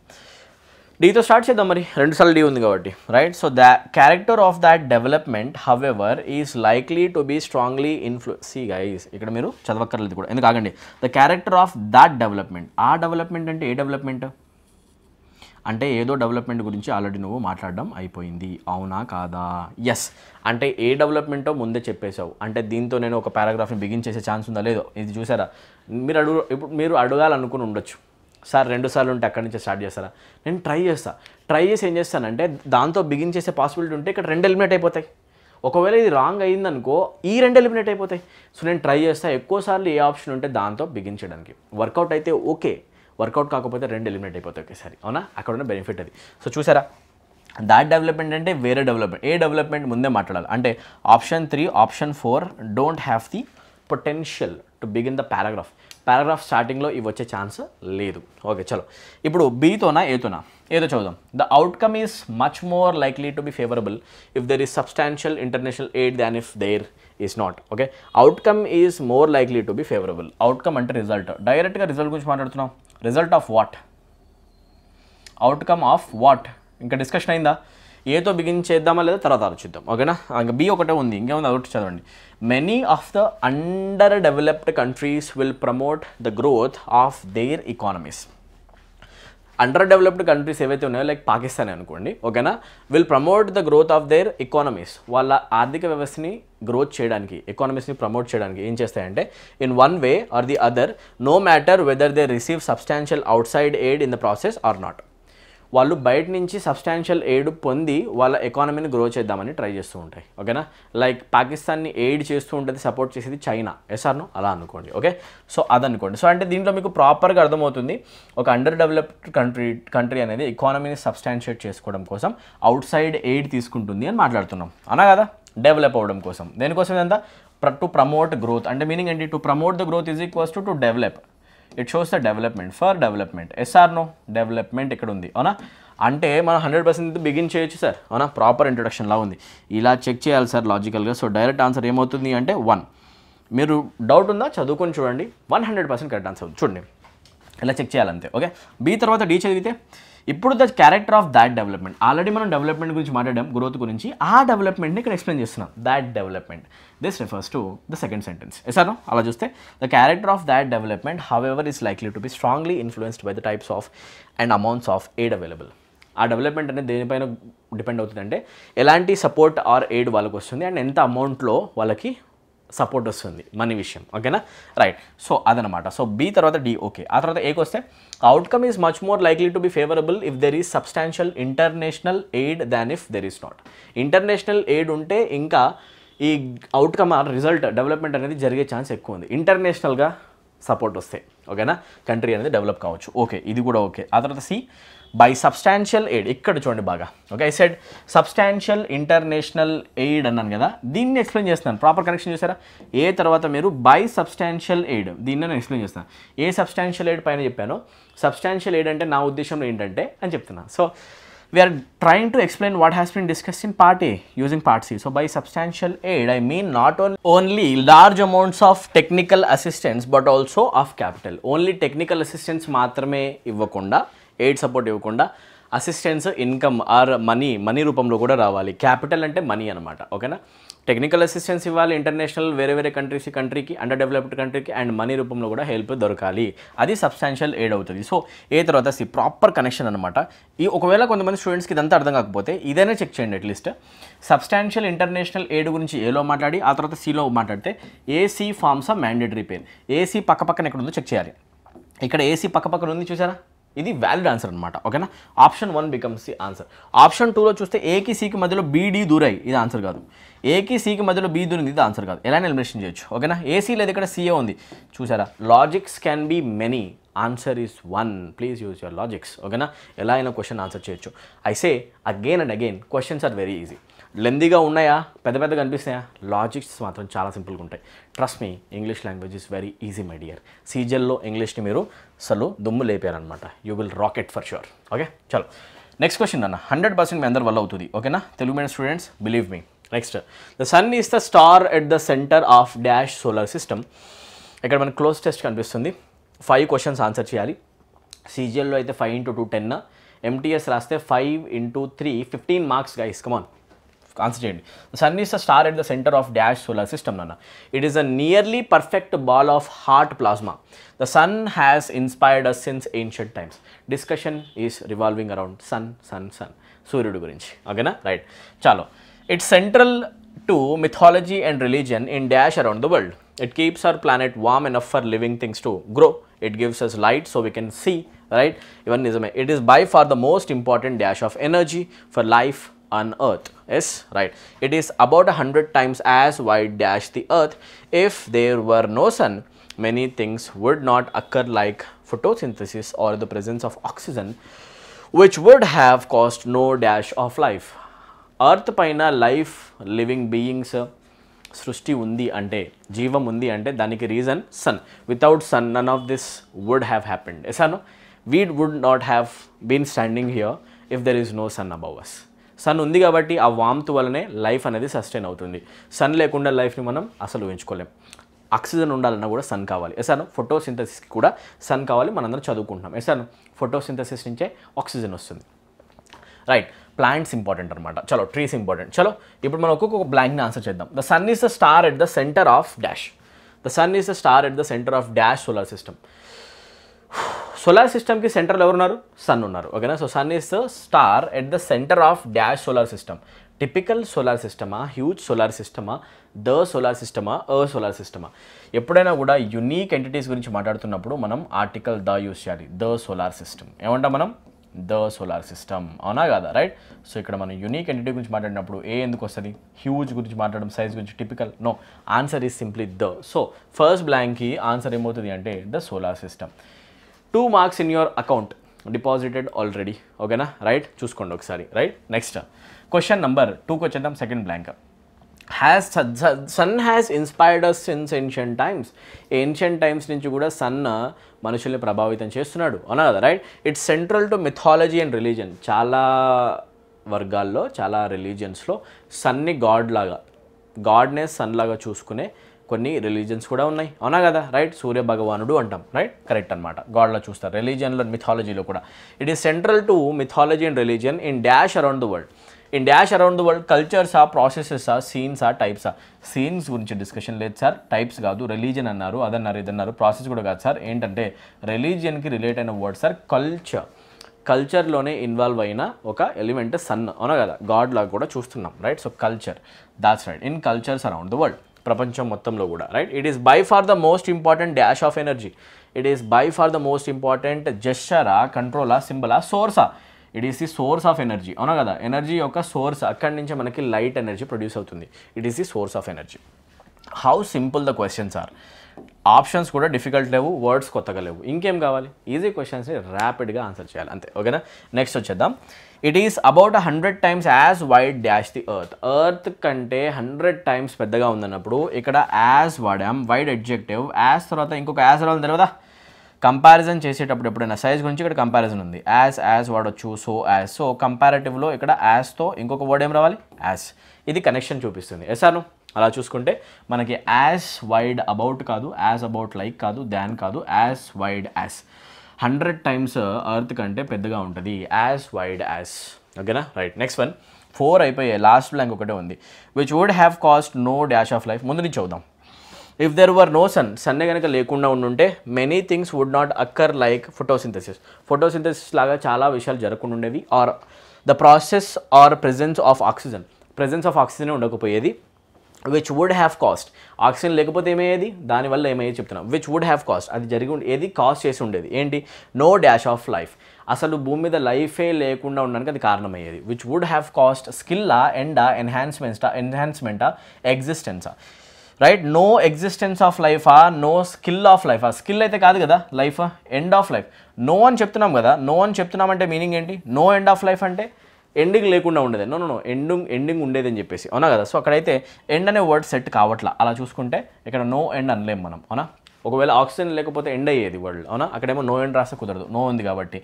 డీతో స్టార్ట్ చేద్దాం మరి రెండుసార్లు డి ఉంది కాబట్టి right so the character of that development however is likely to be strongly influenced guys ఇక్కడ మీరు చదవక్కర్లేదు కూడా ఎందుకు ఆగండి the character of that development ఆ డెవలప్మెంట్ అంటే ఏ డెవలప్మెంట్ అంటే ఏదో డెవలప్మెంట్ గురించి ఆల్రెడీ నువ్వు మాట్లాడడం అయిపోయింది అవునా కాదా ఎస్ అంటే ఏ డెవలప్మెంటో ముందే చెప్పేశావు అంటే దీంతో నేను ఒక పారాగ్రాఫ్ని బిగించేసే ఛాన్స్ ఉందా లేదో ఇది చూసారా మీరు అడుగు ఇప్పుడు మీరు అడగాలనుకుని ఉండొచ్చు సార్ రెండు సార్లు ఉంటే అక్కడి నుంచి స్టార్ట్ చేస్తారా నేను ట్రై చేస్తా ట్రై చేసి ఏం చేస్తానంటే దాంతో బిగిన్ చేసే పాసిబిలిటీ ఉంటే ఇక్కడ రెండు ఎలిమినేట్ అయిపోతాయి ఒకవేళ ఇది రాంగ్ అయిందనుకో ఈ రెండు ఎలిమినేట్ అయిపోతాయి సో నేను ట్రై చేస్తాను ఎక్కువసార్లు ఏ ఆప్షన్ ఉంటే దాంతో బిగించడానికి వర్కౌట్ అయితే ఓకే వర్కౌట్ కాకపోతే రెండు ఎలిమినేట్ అయిపోతాయి ఒకేసారి అవునా అక్కడ ఉన్న బెనిఫిట్ అది సో చూసారా దాట్ డెవలప్మెంట్ అంటే వేరే డెవలప్మెంట్ ఏ డెవలప్మెంట్ ముందే మాట్లాడాలి అంటే option three option four don't have the potential to begin the paragraph paragraph స్టార్టింగ్లో ఇవి వచ్చే ఛాన్స్ లేదు ఓకే చలో ఇప్పుడు బీతోనా ఏతోనా ఏదో చదువుదాం the outcome is much more likely to be favourable if there is substantial international aid than if there is not okay outcome is more likely to be favourable outcome అంటే result డైరెక్ట్గా result గురించి మాట్లాడుతున్నాం result of what outcome of what ఇంకా discussion అయిందా ఏతో begin చేద్దామా లేదా తర్వాత ఆలోచిద్దాం ఓకేనా ఇంకా బి ఒకటే ఉంది ఇంకేముంది అదొకటి చదవండి many of the under developed countries will promote the growth of their economies under developed countries ఏవైతే ఉన్నాయో లైక్ పాకిస్తాన్ అనుకోండి ఓకేనా will promote the growth of their economies వాళ్ళ ఆర్థిక వ్యవస్థని గ్రోత్ చేయడానికి ఎకానమీస్ని ప్రమోట్ చేయడానికి ఏం చేస్తాయంటే in one way or the other no matter whether they receive substantial outside aid in the process or not వాళ్ళు బయట నుంచి సబ్స్టాన్షియల్ ఎయిడ్ పొంది వాళ్ళ ఎకానమీని గ్రో చేద్దామని ట్రై చేస్తూ ఉంటాయి ఓకేనా లైక్ పాకిస్తాన్ని ఎయిడ్ చేస్తూ ఉంటుంది సపోర్ట్ చేసేది చైనా ఎస్ఆర్ను అలా అనుకోండి ఓకే సో అదనుకోండి సో అంటే దీంట్లో మీకు ప్రాపర్గా అర్థమవుతుంది ఒక అండర్ డెవలప్డ్ కంట్రీ కంట్రీ అనేది ఎకానమీని సబ్స్టాన్షియేట్ చేసుకోవడం కోసం అవుట్ సైడ్ ఎయిడ్ తీసుకుంటుంది అని మాట్లాడుతున్నాం అనా కదా డెవలప్ అవ్వడం కోసం దేనికోసం ఎంత టు ప్రమోట్ గ్రోత్ అంటే మీనింగ్ ఏంటి to promote the growth is equals to to develop it shows the development for development ఎస్ఆర్ నో డెవలప్మెంట్ ఇక్కడ ఉంది అవునా అంటే మనం హండ్రెడ్ పర్సెంట్ బిగిన్ చేయొచ్చు సార్ అవునా ప్రాపర్ ఇంట్రొడక్షన్లా ఉంది ఇలా చెక్ చేయాలి సార్ లాజికల్గా సో డైరెక్ట్ ఆన్సర్ ఏమవుతుంది అంటే వన్ మీరు డౌట్ ఉందా చదువుకొని చూడండి one hundred percent correct answer చూడండి ఇలా చెక్ చేయాలంతే ఓకే బి తర్వాత డీ చదివితే ఇప్పుడు the character of that development already మనం డెవలప్మెంట్ గురించి మాట్లాడడం గ్రోత్ గురించి ఆ డెవలప్మెంట్ని ఇక్కడ ఎక్స్ప్లెయిన్ చేస్తున్నాం that development this refers to the second sentence ఎసాను అలా చూస్తే the character of that development however is likely to be strongly influenced by the types of and amounts of aid available ఆ development అనేది దేనిపైన depend అవుతుందంటే ఎలాంటి support are aid వాళ్ళకి వస్తుంది అండ్ ఎంత అమౌంట్లో వాళ్ళకి సపోర్ట్ వస్తుంది మనీ విషయం ఓకేనా రైట్ సో అదనమాట సో బి తర్వాత డి ఓకే ఆ తర్వాత ఏకి వస్తే outcome is much more likely to be favourable if there is substantial international aid than if there is not international aid ఉంటే ఇంకా ఈ అవుట్కమ్ ఆర్ రిజల్ట్ డెవలప్మెంట్ అనేది జరిగే ఛాన్స్ ఎక్కువ ఉంది ఇంటర్నేషనల్గా సపోర్ట్ వస్తే ఓకేనా కంట్రీ అనేది డెవలప్ కావచ్చు ఓకే ఇది కూడా ఓకే ఆ తర్వాత సి బై సబ్స్టాన్షియల్ ఎయిడ్ ఇక్కడ చూడండి బాగా okay I said substantial international aid అన్నాను కదా దీన్ని ఎక్స్ప్లెయిన్ చేస్తున్నాను ప్రాపర్ కనెక్షన్ చేశారా ఏ తర్వాత మీరు బై సబ్స్టాన్షియల్ ఎయిడ్ దీన్ని నేను ఎక్స్ప్లెయిన్ చేస్తాను ఏ సబ్స్టాన్షియల్ ఎయిడ్ పైన చెప్పాను సబ్స్టాన్షియల్ ఎయిడ్ అంటే నా ఉద్దేశంలో ఏంటంటే అని చెప్తున్నాను so we're trying to explain what has been discussed in part A using part C so by substantial aid I mean not only only large amounts of technical assistance but also of capital only technical assistance మాత్రమే ఇవ్వకుండా aid support ఇవ్వకుండా assistance income or money money రూపంలో కూడా రావాలి capital అంటే money అనమాట ఓకేనా technical assistance ఇవ్వాలి ఇంటర్నేషనల్ వేరే వేరే కంట్రీస్ కంట్రీకి అండర్ డెవలప్డ్ కంట్రీకి అండ్ మనీ రూపంలో కూడా హెల్ప్ దొరకాలి అది సబ్స్టాన్షియల్ ఎయిడ్ అవుతుంది సో ఏ తర్వాత సి ప్రాపర్ కనెక్షన్ అనమాట ఈ ఒకవేళ కొంతమంది స్టూడెంట్స్కి ఇదంతా అర్థం కాకపోతే ఇదైనా చెక్ చేయండి అట్లీస్ట్ సబ్స్టాన్షియల్ ఇంటర్నేషనల్ ఎయిడ్ గురించి ఏలో మాట్లాడి ఆ తర్వాత సిలో మాట్లాడితే A C forms of mandatory pain A C పక్క పక్కన ఎక్కడ ఉందో చెక్ చేయాలి ఇక్కడ ఏసీ పక్కపక్కన ఉంది చూసారా ఇది వ్యాలిడ్ ఆన్సర్ అనమాట ఓకేనా option one becomes the answer option టూలో చూస్తే ఏకి సికి మధ్యలో బీడీ దూరాయి ఇది ఆన్సర్ కాదు ఏకి సికి మధ్యలో బీ దూరింది ఇది ఆన్సర్ కాదు ఎలా ఎలిమినేషన్ చేయొచ్చు ఓకేనా ఏసీ లేదు ఇక్కడ సిఏ ఉంది చూసారా logics can be many answer is one please use your logics ఓకేనా ఎలా అయినా క్వశ్చన్ ఆన్సర్ చేయొచ్చు I say again and again questions are very easy లెందీగా ఉన్నాయా పెద్ద పెద్దగా అనిపిస్తాయా లాజిక్స్ మాత్రం చాలా సింపుల్గా ఉంటాయి trust me English language is very easy my dear సీజల్లో ఇంగ్లీష్ని మీరు అసలు దుమ్ము లేపారనమాట you will rocket for sure okay చలో నెక్స్ట్ క్వశ్చన్ అన్న హండ్రెడ్ పర్సెంట్ మీ అందరి వల్ల అవుతుంది ఓకేనా Telugu medium students believe me next the sun is the star at the centre of dash solar system ఇక్కడ మనకు క్లోజ్ టెస్ట్ కనిపిస్తుంది ఫైవ్ క్వశ్చన్స్ ఆన్సర్ చేయాలి సీజీఎల్లో అయితే five into two ten MTS రాస్తే five into three fifteen marks ఇస్కమాన్ concentrated. The sun is a star at the center of dash solar system Nana. It is a nearly perfect ball of hot plasma. The sun has inspired us since ancient times. Discussion is revolving around sun, sun, sun. Surya gurinchi. Agana? Right. Chalo. It's central to mythology and religion in dash around the world. It keeps our planet warm enough for living things to grow. It gives us light so we can see, right? Even it is by far the most important dash of energy for life, on Earth, yes right it is about a hundred times as wide as the earth if there were no sun many things would not occur like photosynthesis or the presence of oxygen which would have caused no dash of life earth paina life living beings srushti undi ante jiva undi ante daniki reason sun without sun none of this would have happened yes or no we would not have been standing here if there is no sun above us sun ఉంది కాబట్టి ఆ warmth వల్లనే life అనేది sustain అవుతుంది sun లేకుండా లైఫ్ని మనం అసలు ఊహించుకోలేం ఆక్సిజన్ ఉండాలన్నా కూడా సన్ కావాలి ఎసాను ఫోటోసింథసిస్కి కూడా సన్ కావాలి మనందరం చదువుకుంటున్నాం ఎసాను ఫోటోసింథసిస్ నుంచే ఆక్సిజన్ వస్తుంది రైట్ ప్లాంట్స్ ఇంపార్టెంట్ అనమాట చలో ట్రీస్ ఇంపార్టెంట్ చలో ఇప్పుడు మనం ఒక్కొక్క బ్లాంక్ని ఆన్సర్ చేద్దాం the sun is the star at the centre of dash the sun is the star at the centre of dash solar system solar సిస్టమ్కి సెంటర్లో ఎవరున్నారు సన్ ఉన్నారు ఓకేనా so sun is the star at the centre of dash solar system typical solar సిస్టమా huge solar సిస్టమా the solar సిస్టమా a solar సిస్టమా ఎప్పుడైనా కూడా యునీక్ ఎంటిటీస్ గురించి మాట్లాడుతున్నప్పుడు మనం ఆర్టికల్ ద యూస్ చేయాలి ద సోలార్ సిస్టమ్ ఏమంటాం మనం ద సోలార్ సిస్టమ్ అవునా కాదా రైట్ సో ఇక్కడ మనం యూనిక్ ఎంటిటీ గురించి మాట్లాడినప్పుడు ఏ ఎందుకు వస్తుంది హ్యూజ్ గురించి మాట్లాడడం సైజ్ గురించి typical no answer is simply the so first బ్లాంక్కి ఆన్సర్ ఏమవుతుంది అంటే the solar system two marks in your account deposited already ఓకేనా రైట్ చూసుకోండి ఒకసారి రైట్ నెక్స్ట్ క్వశ్చన్ నెంబర్ టూకి వచ్చేద్దాం second blank has sun has inspired us since ancient times ancient times నుంచి కూడా సన్ మనుషుల్ని ప్రభావితం చేస్తున్నాడు అవునా కదా right it's central to mythology and religion చాలా వర్గాల్లో చాలా రిలీజియన్స్లో సన్ని గాడ్ లాగా గాడ్నే సన్ లాగా చూసుకునే కొన్ని రిలీజియన్స్ కూడా ఉన్నాయి అవునా కదా రైట్ సూర్య భగవానుడు అంటాం రైట్ కరెక్ట్ అనమాట గాడ్లో చూస్తారు రిలీజియన్లో మిథాలజీలో కూడా it is central to mythology and religion in dash around the world in dash around the world కల్చర్సా ప్రాసెసెసా సీన్సా టైప్సా సీన్స్ గురించి డిస్కషన్ లేదు సార్ టైప్స్ కాదు రిలీజియన్ అన్నారు అదన్నారు ఇదన్నారు ప్రాసెస్ కూడా కాదు సార్ ఏంటంటే రిలీజియన్కి రిలేట్ అయిన వర్డ్ సార్ కల్చర్ కల్చర్లోనే ఇన్వాల్వ్ అయిన ఒక ఎలిమెంట్ సన్ అవునా కదా గాడ్ లాగా కూడా చూస్తున్నాం right so culture that's right in cultures around the world ప్రపంచం మొత్తంలో కూడా right it is by far the most important dash of energy it is by far the most important జెస్చరా కంట్రోలా సింబలా సోర్సా it is the source of energy అవునా కదా energy యొక్క సోర్స్ అక్కడి నుంచి మనకి లైట్ ఎనర్జీ ప్రొడ్యూస్ అవుతుంది it is the source of energy how simple the questions are options కూడా డిఫికల్ట్ లేవు వర్డ్స్ కొత్తగా లేవు ఇంకేం కావాలి ఈజీ క్వశ్చన్స్ని ర్యాపిడ్గా ఆన్సర్ చేయాలి అంతే ఓకేనా నెక్స్ట్ వచ్చేద్దాం it is about hundred times as wide dash the earth earth కంటే హండ్రెడ్ టైమ్స్ పెద్దగా ఉందన్నప్పుడు ఇక్కడ యాజ్ వాడాం వైడ్ అడ్జెక్టివ్ యాజ్ తర్వాత ఇంకొక యాజ్ రావాలి తర్వాత కంపారిజన్ చేసేటప్పుడు ఎప్పుడైనా సైజ్ గురించి ఇక్కడ కంపారిజన్ ఉంది యాజ్ యాజ్ వాడొచ్చు సో యాజ్ సో కంపారిటివ్లో ఇక్కడ యాజ్తో ఇంకొక వర్డ్ ఏం రావాలి యాజ్ ఇది కనెక్షన్ చూపిస్తుంది ఎస్ఆర్ను అలా చూసుకుంటే మనకి యాజ్ వైడ్ అబౌట్ కాదు యాజ్ అబౌట్ లైక్ కాదు దాన్ కాదు as wide as hundred times earth కంటే పెద్దగా ఉంటుంది యాజ్ వైడ్ యాజ్ ఓకేనా రైట్ నెక్స్ట్ వన్ ఫోర్ అయిపోయే లాస్ట్ బ్లాంక్ ఒకటే ఉంది which would have cost no dash of life ముందు నుంచి చూద్దాం if there were no sun సన్నే కనుక లేకుండా ఉండుంటే many things would not occur like photosynthesis photosynthesis లాగా చాలా విషయాలు జరగకుండా ఉండేవి are the process or presence of oxygen presence of oxygen ఉండకపోయేది which would have cost oxygen లేకపోతే ఏమయ్యేది దానివల్ల ఏమయ్యేది చెప్తున్నాం విచ్ వుడ్ హ్యావ్ కాస్ట్ అది జరిగి ఏది కాస్ట్ చేసి ఉండేది ఏంటి నో డాష్ ఆఫ్ లైఫ్ అసలు భూమి మీద లైఫే లేకుండా ఉండడానికి అది కారణమయ్యేది విచ్ వుడ్ హ్యావ్ కాస్ట్ స్కిల్లా ఎండా ఎన్హాన్స్మెంట్స్టా ఎన్హాన్స్మెంటా ఎగ్జిస్టెన్సా రైట్ నో ఎగ్జిస్టెన్స్ ఆఫ్ లైఫా నో స్కిల్ ఆఫ్ లైఫా స్కిల్ అయితే కాదు కదా life end of life no అని చెప్తున్నాం కదా నో అని చెప్తున్నామంటే మీనింగ్ ఏంటి నో ఎండ్ ఆఫ్ లైఫ్ అంటే ఎండింగ్ లేకుండా ఉండేది నో నో ఎండింగ్ ఎండింగ్ ఉండేదని చెప్పేసి అవునా కదా సో అక్కడైతే ఎండ్ అనే వర్డ్ సెట్ కావట్లా అలా చూసుకుంటే ఇక్కడ నో ఎండ్ అనలేం మనం అవునా ఒకవేళ ఆక్సిజన్ లేకపోతే ఎండ్ అయ్యేది వరల్డ్ అవునా అక్కడేమో నో ఎండ్ రాస్తే కుదరదు నో ఉంది కాబట్టి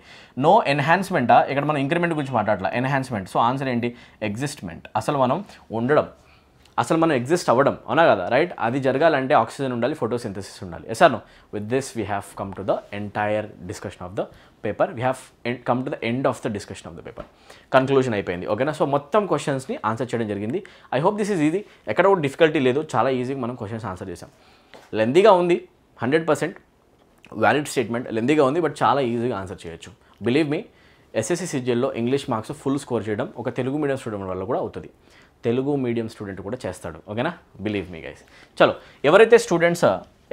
నో ఎన్హాన్స్మెంటా ఇక్కడ మనం ఇంక్రిమెంట్ గురించి మాట్లాడాలి ఎన్హాన్స్మెంట్ సో ఆన్సర్ ఏంటి ఎగ్జిస్ట్మెంట్ అసలు మనం ఉండడం అసలు మనం ఎగ్జిస్ట్ అవ్వడం అవునా కదా రైట్ అది జరగాలంటే ఆక్సిజన్ ఉండాలి ఫోటోసింథసిస్ ఉండాలి yes no with this we have come to the entire discussion of the paper we have end come to the end of the discussion of the paper conclusion అయిపోయింది ఓకేనా so మొత్తం క్వశ్చన్స్ని answer చేయడం జరిగింది I hope this is easy ఎక్కడ కూడా difficulty లేదు చాలా ఈజీగా మనం క్వశ్చన్స్ ఆన్సర్ చేసాం లెందీగా ఉంది హండ్రెడ్ పర్సెంట్ వ్యాలిడ్ స్టేట్మెంట్ లెందీగా ఉంది బట్ చాలా ఈజీగా ఆన్సర్ చేయొచ్చు బిలీవ్ మీ ఎస్ఎస్సి సిజిఎల్లో ఇంగ్లీష్ మార్క్స్ ఫుల్ స్కోర్ చేయడం ఒక తెలుగు మీడియం స్టూడెంట్ వల్ల కూడా అవుతుంది తెలుగు మీడియం స్టూడెంట్ కూడా చేస్తాడు ఓకేనా బిలీవ్ మీ గైస్ చలో ఎవరైతే స్టూడెంట్స్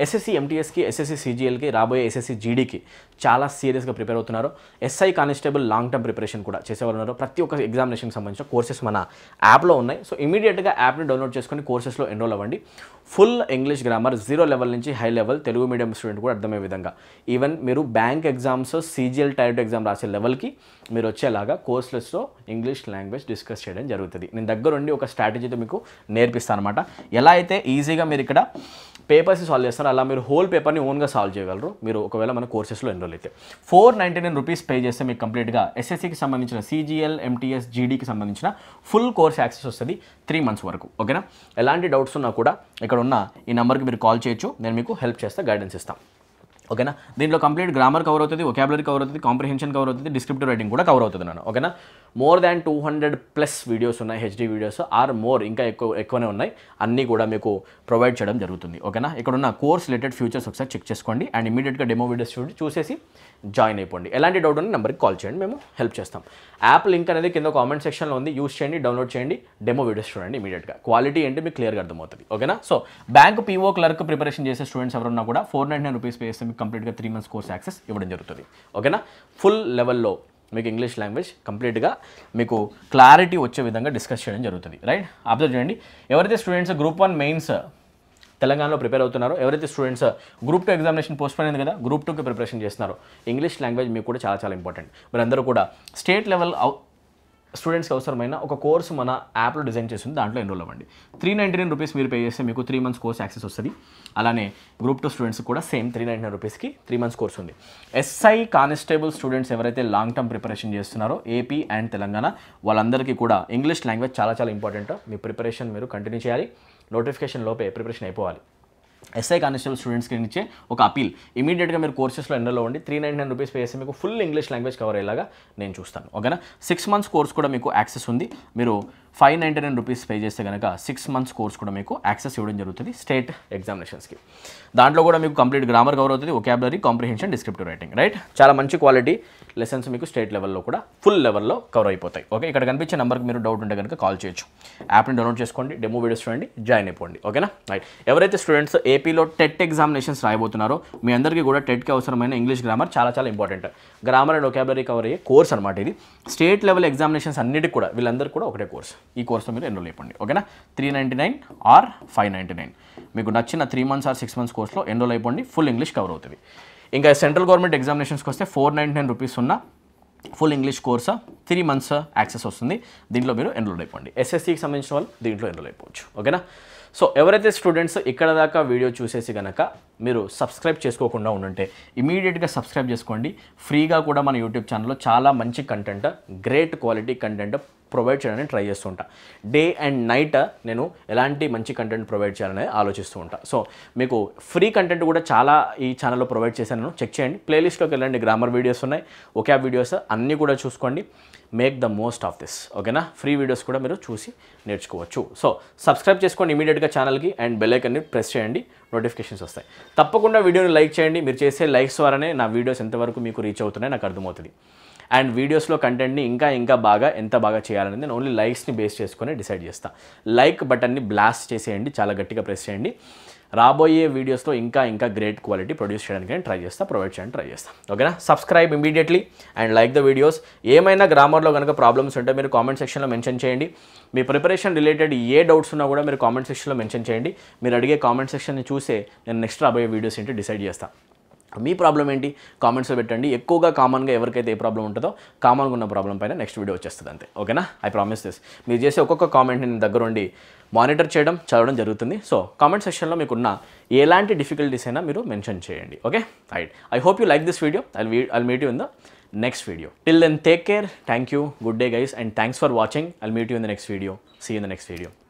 ఎస్ఎస్సి ఎంటీఎస్కి ఎస్ఎస్సి సిజిఎల్కి రాబోయే ఎస్ఎస్సి జీడీకి చాలా సీరియస్గా ప్రిపేర్ అవుతున్నారు SI constable long term preparation కూడా చేసేవారు ఉన్నారు ప్రతి ఒక్క ఎగ్జామినేషన్కి సంబంధించిన కోర్సెస్ మన యాప్లో ఉన్నాయి సో ఇమీడియట్గా యాప్ని డౌన్లోడ్ చేసుకొని కోర్సెస్లో ఎన్రోల్ అవ్వండి full English grammar zero level నుంచి high level Telugu medium student కూడా అర్థమయ్యే విధంగా ఈవెన్ మీరు bank exams CGL tiered exam రాసే లెవెల్కి మీరు వచ్చేలాగా కోర్సెస్లో ఇంగ్లీష్ లాంగ్వేజ్ డిస్కస్ చేయడం జరుగుతుంది నేను దగ్గరుండి ఒక స్ట్రాటజీతో మీకు నేర్పిస్తాను అనమాట ఎలా అయితే ఈజీగా మీరు ఇక్కడ పేపర్స్ సాల్వ్ చేస్తారు అలా మీరు హోల్ పేపర్ని ఓన్గా సాల్వ్ చేయగలరు మీరు ఒకవేళ మన కోర్సెస్లో ఎన్రోల్ అయితే four ninety nine rupees pay చేస్తే మీకు కంప్లీట్గా ఎస్ఎస్సికి సంబంధించిన సీజీఎల్ ఎంటీఎస్ జీడీకి సంబంధించిన ఫుల్ కోర్స్ యాక్సెస్ వస్తుంది త్రీ మంత్స్ వరకు ఓకేనా ఎలాంటి డౌట్స్ ఉన్నా కూడా ఇక్కడ ఉన్న ఈ నెంబర్కి మీరు కాల్ చేయొచ్చు నేను మీకు హెల్ప్ చేస్తా గైడెన్స్ ఇస్తాను ఓకేనా దీంట్లో కంప్లీట్ గ్రామర్ కవర్ అవుతుంది ఒకాబులరీ కవర్ అవుతుంది కాంప్రిహెన్షన్ కవర్ అవుతుంది డిస్క్రిప్టివ్ రైటింగ్ కూడా కవర్ అవుతుంది నన్ను ఓకేనా more than two hundred plus videos ఉన్నాయి హెచ్డీ వీడియోస్ ఆర్ మోర్ ఇంకా ఎక్కువ ఎక్కువనే ఉన్నాయి అన్నీ కూడా మీకు ప్రొవైడ్ చేయడం జరుగుతుంది ఓకేనా ఇక్కడ ఉన్న కోర్స్ రిలేటెడ్ ఫ్యూచర్స్ ఒకసారి చెక్ చేసుకోండి అండ్ ఇమీడియట్గా డెమో వీడియోస్ చూసి చూసేసి జాయిన్ అయిపోండి ఎలాంటి డౌట్ ఉన్న నెంబర్కి కాల్ చేయండి మేము హెల్ప్ చేస్తాం యాప్ లింక్ అనేది కింద కామెంట్ సెక్షన్లో ఉంది యూస్ చేయండి డౌన్లోడ్ చేయండి డెమో వీడియోస్ చూడండి ఇమీడియట్గా క్వాలిటీ ఏంటి మీకు క్లియర్గా అర్థమవుతుంది ఓకేనా so bank PO clerk preparation చేసే స్టూడెంట్స్ ఎవరున్నా కూడా four nine nine rupees pay చేస్తే మీకు కంప్లీట్గా త్రీ మంత్స్ కోర్స్ యాక్సెస్ ఇవ్వడం జరుగుతుంది ఓకేనా ఫుల్ లెవెల్లో మీకు ఇంగ్లీష్ లాంగ్వేజ్ కంప్లీట్గా మీకు క్లారిటీ వచ్చే విధంగా డిస్కస్ చేయడం జరుగుతుంది రైట్ అబ్జర్వ్ చేయండి ఎవరైతే స్టూడెంట్స్ గ్రూప్ వన్ మెయిన్స్ తెలంగాణలో ప్రిపేర్ అవుతున్నారో ఎవరైతే students group two examination post పోయింది కదా గ్రూప్ టూకి ప్రిపరేషన్ చేస్తున్నారో ఇంగ్లీష్ లాంగ్వేజ్ మీకు కూడా చాలా చాలా ఇంపార్టెంట్ మీరు కూడా స్టేట్ లెవెల్ స్టూడెంట్స్కి అవసరమైన ఒక కోర్సు మన యాప్లో డిజైన్ చేసింది దాంట్లో ఎన్రోల్ అవ్వండి త్రీ నైంటీ నైన్ రూపీస్ మీరు పే చేస్తే మీకు త్రీ మంత్స్ కోర్స్ యాక్సెస్ వస్తుంది అలానే గ్రూప్ టూ స్టూడెంట్స్ కూడా సేమ్ త్రీ నైంటీ నైన్ రూపీస్కి త్రీ మంత్స్ కోర్స్ ఉంది ఎస్ఐ కానిస్టేబుల్ స్టూడెంట్స్ ఎవరైతే లాంగ్ టర్మ్ ప్రిపరేషన్ చేస్తున్నారో ఏపీ అండ్ తెలంగాణ వాళ్ళందరికీ కూడా ఇంగ్లీష్ లాంగ్వేజ్ చాలా చాలా ఇంపార్టెంట్ మీ ప్రిపరేషన్ మీరు కంటిన్యూ చేయాలి నోటిఫికేషన్ లోపే ప్రిపరేషన్ అయిపోవాలి ఎస్ఐ కానిస్టేబుల్ స్టూడెంట్స్కి ఇచ్చే ఒక అపీల్ ఇమీడియట్గా మీరు కోర్సెస్లో ఎండలో ఉండి three nine nine rupees pay మీకు ఫుల్ ఇంగ్లీష్ లాంగ్వేజ్ కవర్ అయ్యేలాగా నేను చూస్తాను ఓకేనా సిక్స్ మంత్స్ కోర్స్ కూడా మీకు యాక్సెస్ ఉంది మీరు five ninety nine rupees pay చేస్తే కనుక సిక్స్ మంత్స్ కోర్స్ కూడా మీకు యాక్సెస్ ఇవ్వడం జరుగుతుంది స్టేట్ ఎగ్జామినేషన్స్కి దాంట్లో కూడా మీకు కంప్లీట్ గ్రామర్ కవర్ అవుతుంది vocabulary comprehension descriptive writing right చాలా మంచి క్వాలిటీ లెసన్స్ మీకు స్టేట్ లెవెల్లో కూడా ఫుల్ లెవెల్లో కవర్ అయిపోతాయి ఓకే ఇక్కడ కనిపించే నెంబర్కి మీరు డౌట్ ఉంటే కనుక కాల్ చేయొచ్చు యాప్ని డౌన్లోడ్ చేసుకోండి డెమో వీడియోస్ చూడండి జాయిన్ అయిపోండి ఓకేనా రైట్ ఎవరైతే స్టూడెంట్స్ ఏపీలో టెట్ ఎగ్జామినేషన్స్ రాయబోతున్నారో మీ అందరికీ కూడా టెట్కి అవసరమైన ఇంగ్లీష్ గ్రామర్ చాలా చాలా important grammar and vocabulary cover అయ్యే కోర్స్ అనమాట ఇది స్టేట్ లెవెల్ ఎగ్జామినేషన్స్ అన్నిటికి కూడా వీళ్ళందరూ కూడా ఒకటే కోర్స్ ఈ కోర్స్లో మీరు ఎన్రోల్ అయిపోండి ఓకేనా three ninety nine or five ninety nine మీకు నచ్చిన three months or six months కోర్స్లో ఎన్రోల్ అయిపోండి ఫుల్ ఇంగ్లీష్ కవర్ అవుతుంది ఇంకా సెంట్రల్ గవర్నమెంట్ ఎగ్జామినేషన్స్కి వస్తే ఫోర్ నైంటీ నైన్ రూపీస్ ఉన్న full English course three months access వస్తుంది దీంట్లో మీరు ఎన్రోల్ అయిపోండి ఎస్ఎస్సికి సంబంధించిన వాళ్ళు దీంట్లో ఎన్రోల్ అయిపోవచ్చు ఓకేనా సో ఎవరైతే స్టూడెంట్స్ ఇక్కడ దాకా వీడియో చూసేసి కనుక మీరు సబ్స్క్రైబ్ చేసుకోకుండా ఉండుంటే ఇమీడియట్గా సబ్స్క్రైబ్ చేసుకోండి ఫ్రీగా కూడా మన యూట్యూబ్ ఛానల్లో చాలా మంచి content great quality content provide చేయడానికి ట్రై చేస్తూ ఉంటా డే అండ్ నైట్ నేను ఎలాంటి మంచి కంటెంట్ ప్రొవైడ్ చేయాలని ఆలోచిస్తూ ఉంటాను సో మీకు ఫ్రీ కంటెంట్ కూడా చాలా ఈ ఛానల్లో ప్రొవైడ్ చేశాను చెక్ చేయండి ప్లేలిస్ట్లోకి వెళ్ళండి గ్రామర్ వీడియోస్ ఉన్నాయి ఒకే వీడియోస్ అన్నీ కూడా చూసుకోండి make the most of this ఓకేనా ఫ్రీ వీడియోస్ కూడా మీరు చూసి నేర్చుకోవచ్చు సో సబ్స్క్రైబ్ చేసుకోండి ఇమీడియట్గా ఛానల్కి అండ్ బెల్లైకన్ని ప్రెస్ చేయండి నోటిఫికేషన్స్ వస్తాయి తప్పకుండా వీడియోని లైక్ చేయండి మీరు చేసే లైక్స్ ద్వారానే నా వీడియోస్ ఎంతవరకు మీకు రీచ్ అవుతున్నాయి నాకు అర్థమవుతుంది అండ్ వీడియోస్లో కంటెంట్ని ఇంకా ఇంకా బాగా ఎంత బాగా చేయాలనేది నేను ఓన్లీ లైక్స్ని బేస్ చేసుకొని డిసైడ్ చేస్తాను లైక్ బటన్ని బ్లాస్ట్ చేసేయండి చాలా గట్టిగా ప్రెస్ చేయండి రాబోయే వీడియోస్లో ఇంకా ఇంకా గ్రేట్ క్వాలిటీ ప్రొడ్యూస్ చేయడానికి ట్రై చేస్తా ప్రొవైడ్ చేయడానికి ట్రై చేస్తాను ఓకేనా subscribe immediately and like the videos ఏమైనా గ్రామర్లో కనుక ప్రాబ్లమ్స్ ఉంటే మీరు కామెంట్ సెక్షన్లో మెన్షన్ చేయండి మీ ప్రిపరేషన్ రిలేటెడ్ ఏ డౌట్స్ ఉన్నా కూడా మీరు కామెంట్ సెక్షన్లో మెన్షన్ చేయండి మీరు అడిగే కామెంట్ సెక్షన్ని చూసే నేను నెక్స్ట్ రాబోయే వీడియోస్ ఏంటి డిసైడ్ చేస్తాను మీ ప్రాబ్లం ఏంటి కామెంట్స్లో పెట్టండి ఎక్కువగా కామన్గా ఎవరికైతే ఏ ప్రాబ్లం ఉంటుందో కామన్గా ఉన్న ప్రాబ్లం పైన నెక్స్ట్ వీడియో వచ్చేస్తుంది అంతే ఓకేనా ఐ ప్రామిస్ దిస్ మీరు చేసే ఒక్కొక్క కామెంట్ నేను దగ్గరుండి మానిటర్ చేయడం చదవడం జరుగుతుంది సో కామెంట్ సెక్షన్లో మీకున్న ఎలాంటి డిఫికల్టీస్ అయినా మీరు మెన్షన్ చేయండి okay right I hope you like this video I I meet you in the next video till then take care thank you good day guys and thanks for watching I meet you in the next video see in the next video